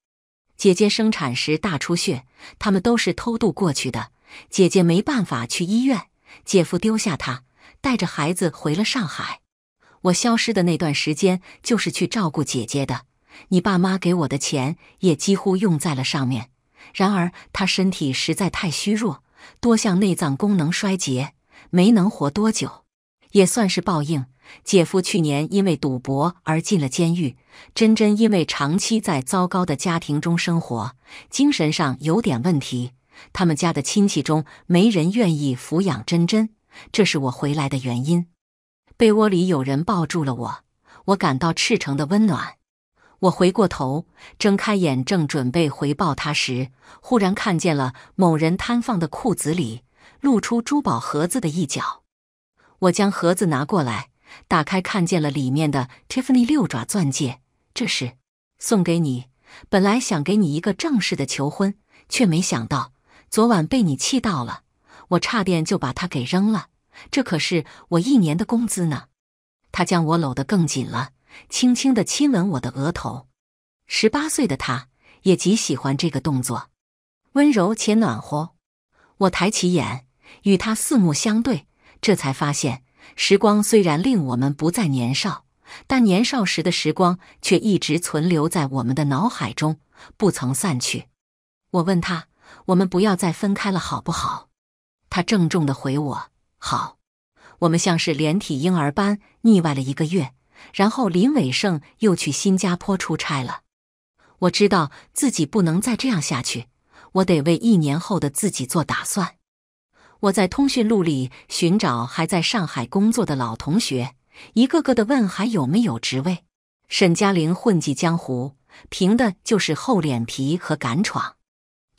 姐姐生产时大出血，他们都是偷渡过去的。姐姐没办法去医院，姐夫丢下她，带着孩子回了上海。我消失的那段时间，就是去照顾姐姐的。你爸妈给我的钱，也几乎用在了上面。然而她身体实在太虚弱，多项内脏功能衰竭，没能活多久，也算是报应。姐夫去年因为赌博而进了监狱，珍珍因为长期在糟糕的家庭中生活，精神上有点问题。他们家的亲戚中没人愿意抚养珍珍，这是我回来的原因。被窝里有人抱住了我，我感到赤诚的温暖。我回过头，睁开眼，正准备回报他时，忽然看见了某人摊放的裤子里露出珠宝盒子的一角。我将盒子拿过来，打开，看见了里面的 Tiffany 六爪钻戒。这是送给你。本来想给你一个正式的求婚，却没想到。昨晚被你气到了，我差点就把它给扔了。这可是我一年的工资呢。他将我搂得更紧了，轻轻的亲吻我的额头。十八岁的他也极喜欢这个动作，温柔且暖和。我抬起眼，与他四目相对，这才发现时光虽然令我们不再年少，但年少时的时光却一直存留在我们的脑海中，不曾散去。我问他。我们不要再分开了，好不好？他郑重的回我：“好。”我们像是连体婴儿般腻歪了一个月，然后林伟胜又去新加坡出差了。我知道自己不能再这样下去，我得为一年后的自己做打算。我在通讯录里寻找还在上海工作的老同学，一个个的问还有没有职位。沈佳玲混迹江湖，凭的就是厚脸皮和敢闯。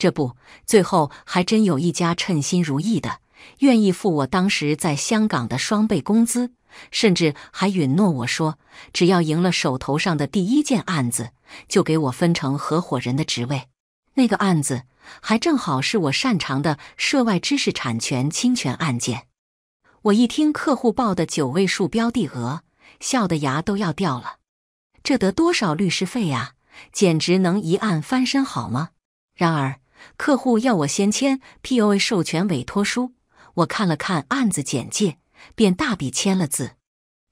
这不，最后还真有一家称心如意的，愿意付我当时在香港的双倍工资，甚至还允诺我说，只要赢了手头上的第一件案子，就给我分成合伙人的职位。那个案子还正好是我擅长的涉外知识产权侵权案件。我一听客户报的九位数标的额，笑得牙都要掉了。这得多少律师费啊！简直能一案翻身，好吗？然而。客户要我先签 POA 授权委托书，我看了看案子简介，便大笔签了字。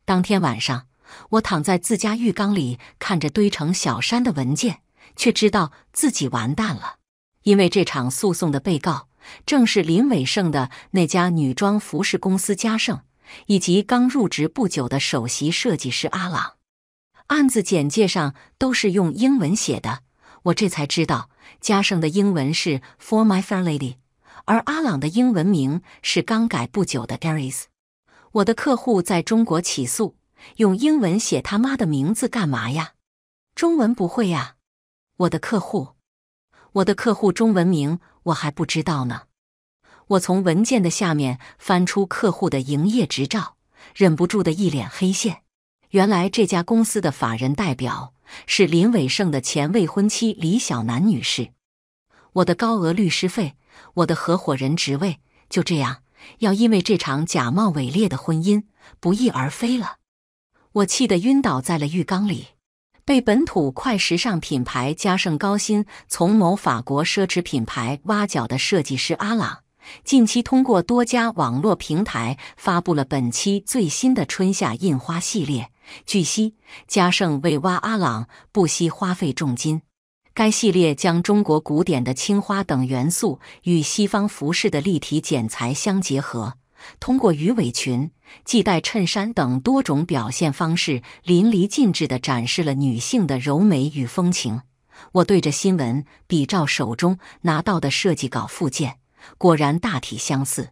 当天晚上，我躺在自家浴缸里，看着堆成小山的文件，却知道自己完蛋了。因为这场诉讼的被告正是林伟胜的那家女装服饰公司嘉盛，以及刚入职不久的首席设计师阿朗。案子简介上都是用英文写的，我这才知道。嘉盛的英文是 For My Fair Lady，而阿朗的英文名是刚改不久的 Aries。我的客户在中国起诉，用英文写他妈的名字干嘛呀？中文不会呀？我的客户，我的客户中文名我还不知道呢。我从文件的下面翻出客户的营业执照，忍不住的一脸黑线。原来这家公司的法人代表。是林伟盛的前未婚妻李小楠女士。我的高额律师费，我的合伙人职位，就这样要因为这场假冒伪劣的婚姻不翼而飞了。我气得晕倒在了浴缸里。被本土快时尚品牌嘉盛高薪从某法国奢侈品牌挖角的设计师阿朗，近期通过多家网络平台发布了本期最新的春夏印花系列。据悉，嘉盛为挖阿朗不惜花费重金。该系列将中国古典的青花等元素与西方服饰的立体剪裁相结合，通过鱼尾裙、系带衬衫等多种表现方式，淋漓尽致地展示了女性的柔美与风情。我对着新闻比照手中拿到的设计稿附件，果然大体相似。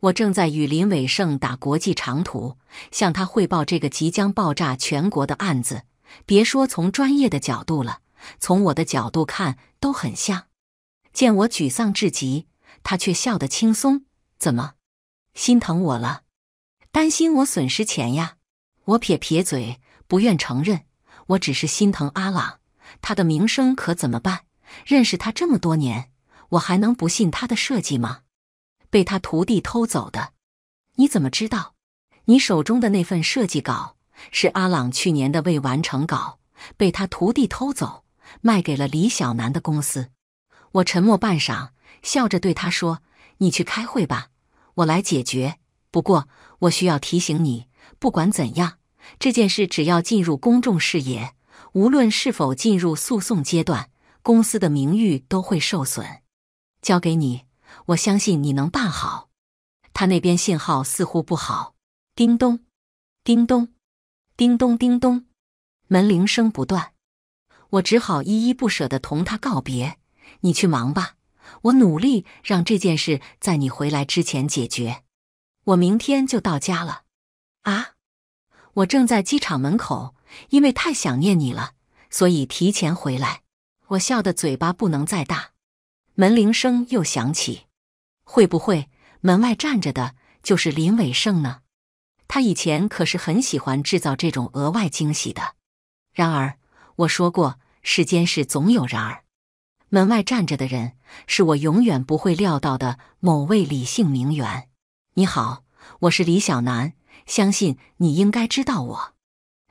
我正在与林伟胜打国际长途，向他汇报这个即将爆炸全国的案子。别说从专业的角度了，从我的角度看都很像。见我沮丧至极，他却笑得轻松。怎么，心疼我了？担心我损失钱呀？我撇撇嘴，不愿承认。我只是心疼阿朗，他的名声可怎么办？认识他这么多年，我还能不信他的设计吗？被他徒弟偷走的，你怎么知道？你手中的那份设计稿是阿朗去年的未完成稿，被他徒弟偷走，卖给了李小男的公司。我沉默半晌，笑着对他说：“你去开会吧，我来解决。不过我需要提醒你，不管怎样，这件事只要进入公众视野，无论是否进入诉讼阶段，公司的名誉都会受损。交给你。”我相信你能办好。他那边信号似乎不好。叮咚，叮咚，叮咚叮咚，门铃声不断。我只好依依不舍地同他告别。你去忙吧，我努力让这件事在你回来之前解决。我明天就到家了。啊，我正在机场门口，因为太想念你了，所以提前回来。我笑得嘴巴不能再大。门铃声又响起。会不会门外站着的就是林伟盛呢？他以前可是很喜欢制造这种额外惊喜的。然而我说过，世间事总有然而。门外站着的人是我永远不会料到的某位李姓名媛。你好，我是李小楠，相信你应该知道我。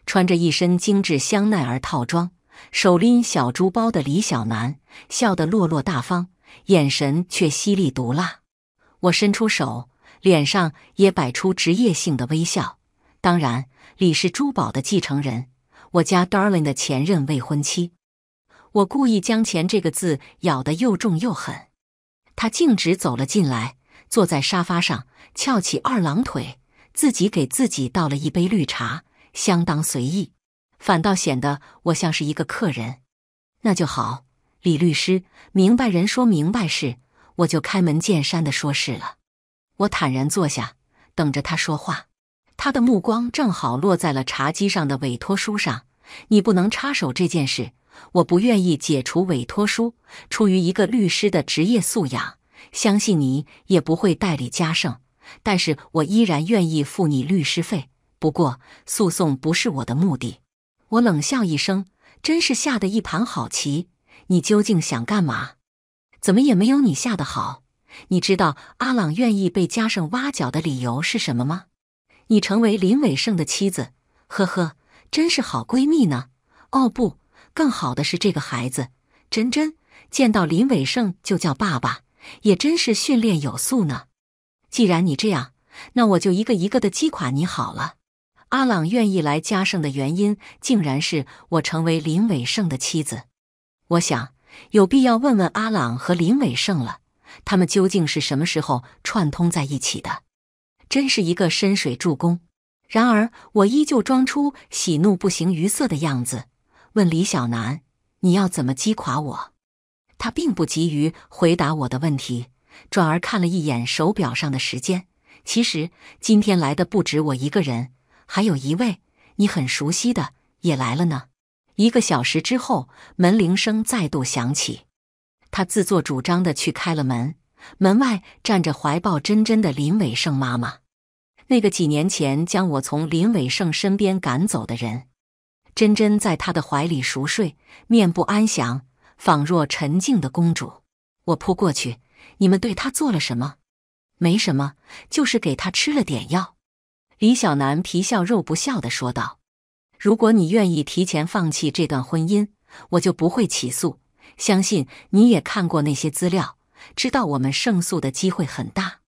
穿着一身精致香奈儿套装，手拎小猪包的李小楠，笑得落落大方，眼神却犀利毒辣。我伸出手，脸上也摆出职业性的微笑。当然，李是珠宝的继承人，我家 d a r l i n g 的前任未婚妻。我故意将“钱”这个字咬得又重又狠。他径直走了进来，坐在沙发上，翘起二郎腿，自己给自己倒了一杯绿茶，相当随意，反倒显得我像是一个客人。那就好，李律师，明白人说明白事。我就开门见山地说事了。我坦然坐下，等着他说话。他的目光正好落在了茶几上的委托书上。你不能插手这件事，我不愿意解除委托书。出于一个律师的职业素养，相信你也不会代理嘉盛，但是我依然愿意付你律师费。不过，诉讼不是我的目的。我冷笑一声，真是下得一盘好棋。你究竟想干嘛？怎么也没有你下的好，你知道阿朗愿意被嘉盛挖角的理由是什么吗？你成为林伟胜的妻子，呵呵，真是好闺蜜呢。哦不，更好的是这个孩子，真真见到林伟胜就叫爸爸，也真是训练有素呢。既然你这样，那我就一个一个的击垮你好了。阿朗愿意来嘉盛的原因，竟然是我成为林伟胜的妻子。我想。有必要问问阿朗和林伟胜了，他们究竟是什么时候串通在一起的？真是一个深水助攻。然而，我依旧装出喜怒不形于色的样子，问李小男，你要怎么击垮我？”他并不急于回答我的问题，转而看了一眼手表上的时间。其实今天来的不止我一个人，还有一位你很熟悉的也来了呢。一个小时之后，门铃声再度响起，他自作主张的去开了门，门外站着怀抱真真的林伟胜妈妈，那个几年前将我从林伟胜身边赶走的人。真真在他的怀里熟睡，面部安详，仿若沉静的公主。我扑过去，你们对她做了什么？没什么，就是给她吃了点药。李小楠皮笑肉不笑的说道。如果你愿意提前放弃这段婚姻，我就不会起诉。相信你也看过那些资料，知道我们胜诉的机会很大。”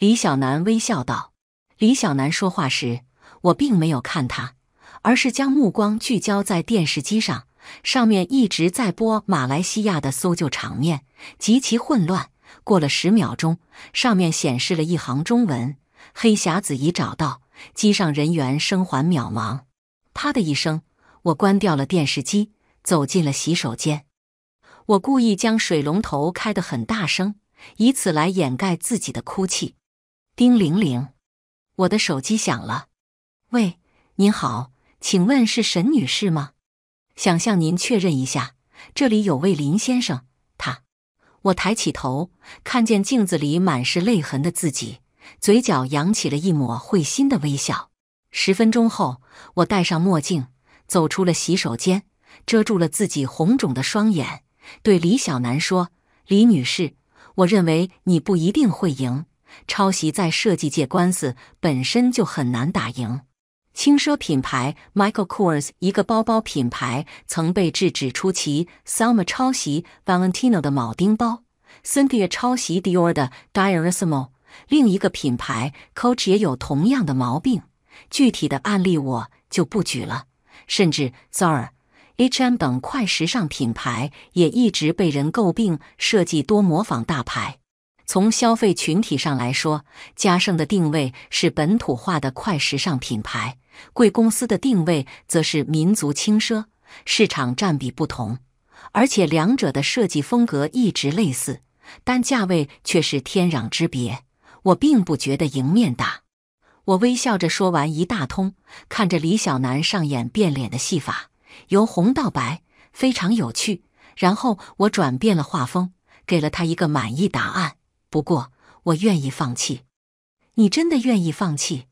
李小楠微笑道。李小楠说话时，我并没有看他，而是将目光聚焦在电视机上。上面一直在播马来西亚的搜救场面，极其混乱。过了十秒钟，上面显示了一行中文：“黑匣子已找到，机上人员生还渺茫。”啪的一声，我关掉了电视机，走进了洗手间。我故意将水龙头开得很大声，以此来掩盖自己的哭泣。叮铃铃，我的手机响了。喂，您好，请问是沈女士吗？想向您确认一下，这里有位林先生。他，我抬起头，看见镜子里满是泪痕的自己，嘴角扬起了一抹会心的微笑。十分钟后，我戴上墨镜，走出了洗手间，遮住了自己红肿的双眼，对李小楠说：“李女士，我认为你不一定会赢。抄袭在设计界官司本身就很难打赢。轻奢品牌 Michael Kors 一个包包品牌曾被制指出其 s e l m a 抄袭 Valentino 的铆钉包，Cynthia 抄袭 Dior 的 Diorsmo，另一个品牌 Coach 也有同样的毛病。”具体的案例我就不举了，甚至 Zara、HM 等快时尚品牌也一直被人诟病设计多模仿大牌。从消费群体上来说，嘉盛的定位是本土化的快时尚品牌，贵公司的定位则是民族轻奢，市场占比不同，而且两者的设计风格一直类似，但价位却是天壤之别。我并不觉得赢面大。我微笑着说完一大通，看着李小男上演变脸的戏法，由红到白，非常有趣。然后我转变了画风，给了他一个满意答案。不过我愿意放弃。你真的愿意放弃？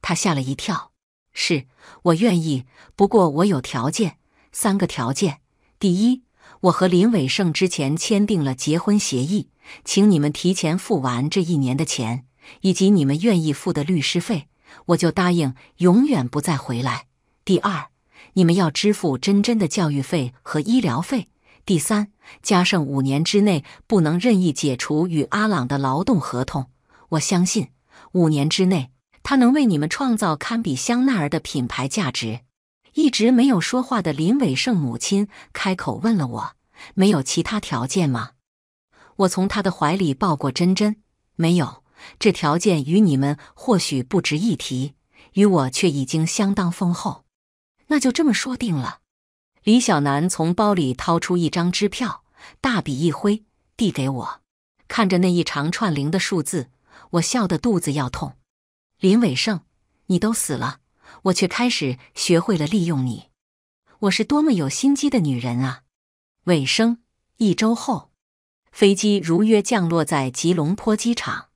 他吓了一跳。是我愿意，不过我有条件，三个条件。第一，我和林伟胜之前签订了结婚协议，请你们提前付完这一年的钱。以及你们愿意付的律师费，我就答应永远不再回来。第二，你们要支付真真的教育费和医疗费。第三，加盛五年之内不能任意解除与阿朗的劳动合同。我相信五年之内他能为你们创造堪比香奈儿的品牌价值。一直没有说话的林伟胜母亲开口问了我：“没有其他条件吗？”我从他的怀里抱过真真，没有。这条件与你们或许不值一提，与我却已经相当丰厚。那就这么说定了。李小楠从包里掏出一张支票，大笔一挥递给我，看着那一长串零的数字，我笑得肚子要痛。林伟胜，你都死了，我却开始学会了利用你。我是多么有心机的女人啊！尾声：一周后，飞机如约降落在吉隆坡机场。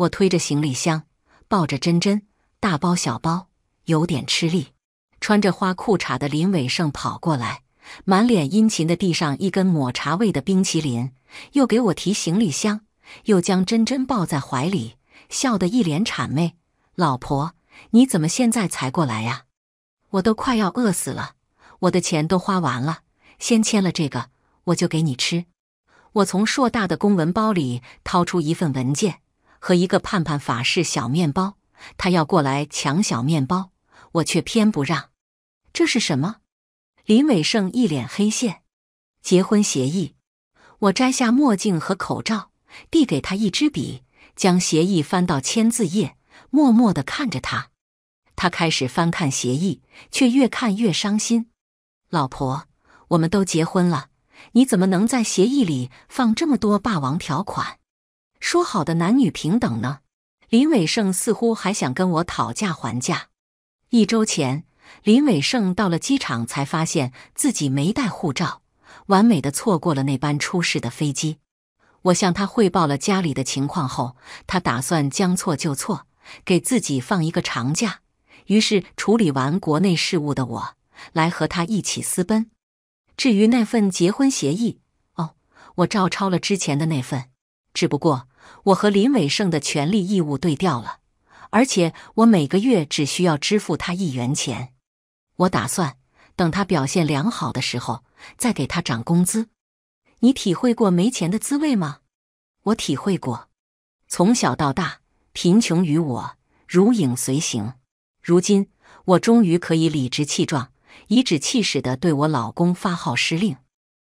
我推着行李箱，抱着珍珍，大包小包，有点吃力。穿着花裤衩的林伟胜跑过来，满脸殷勤的递上一根抹茶味的冰淇淋，又给我提行李箱，又将珍珍抱在怀里，笑得一脸谄媚。老婆，你怎么现在才过来呀？我都快要饿死了，我的钱都花完了。先签了这个，我就给你吃。我从硕大的公文包里掏出一份文件。和一个盼盼法式小面包，他要过来抢小面包，我却偏不让。这是什么？林伟胜一脸黑线。结婚协议。我摘下墨镜和口罩，递给他一支笔，将协议翻到签字页，默默地看着他。他开始翻看协议，却越看越伤心。老婆，我们都结婚了，你怎么能在协议里放这么多霸王条款？说好的男女平等呢？林伟胜似乎还想跟我讨价还价。一周前，林伟胜到了机场，才发现自己没带护照，完美的错过了那班出事的飞机。我向他汇报了家里的情况后，他打算将错就错，给自己放一个长假。于是处理完国内事务的我，来和他一起私奔。至于那份结婚协议，哦，我照抄了之前的那份，只不过。我和林伟胜的权利义务对调了，而且我每个月只需要支付他一元钱。我打算等他表现良好的时候再给他涨工资。你体会过没钱的滋味吗？我体会过，从小到大，贫穷与我如影随形。如今，我终于可以理直气壮、颐指气使地对我老公发号施令。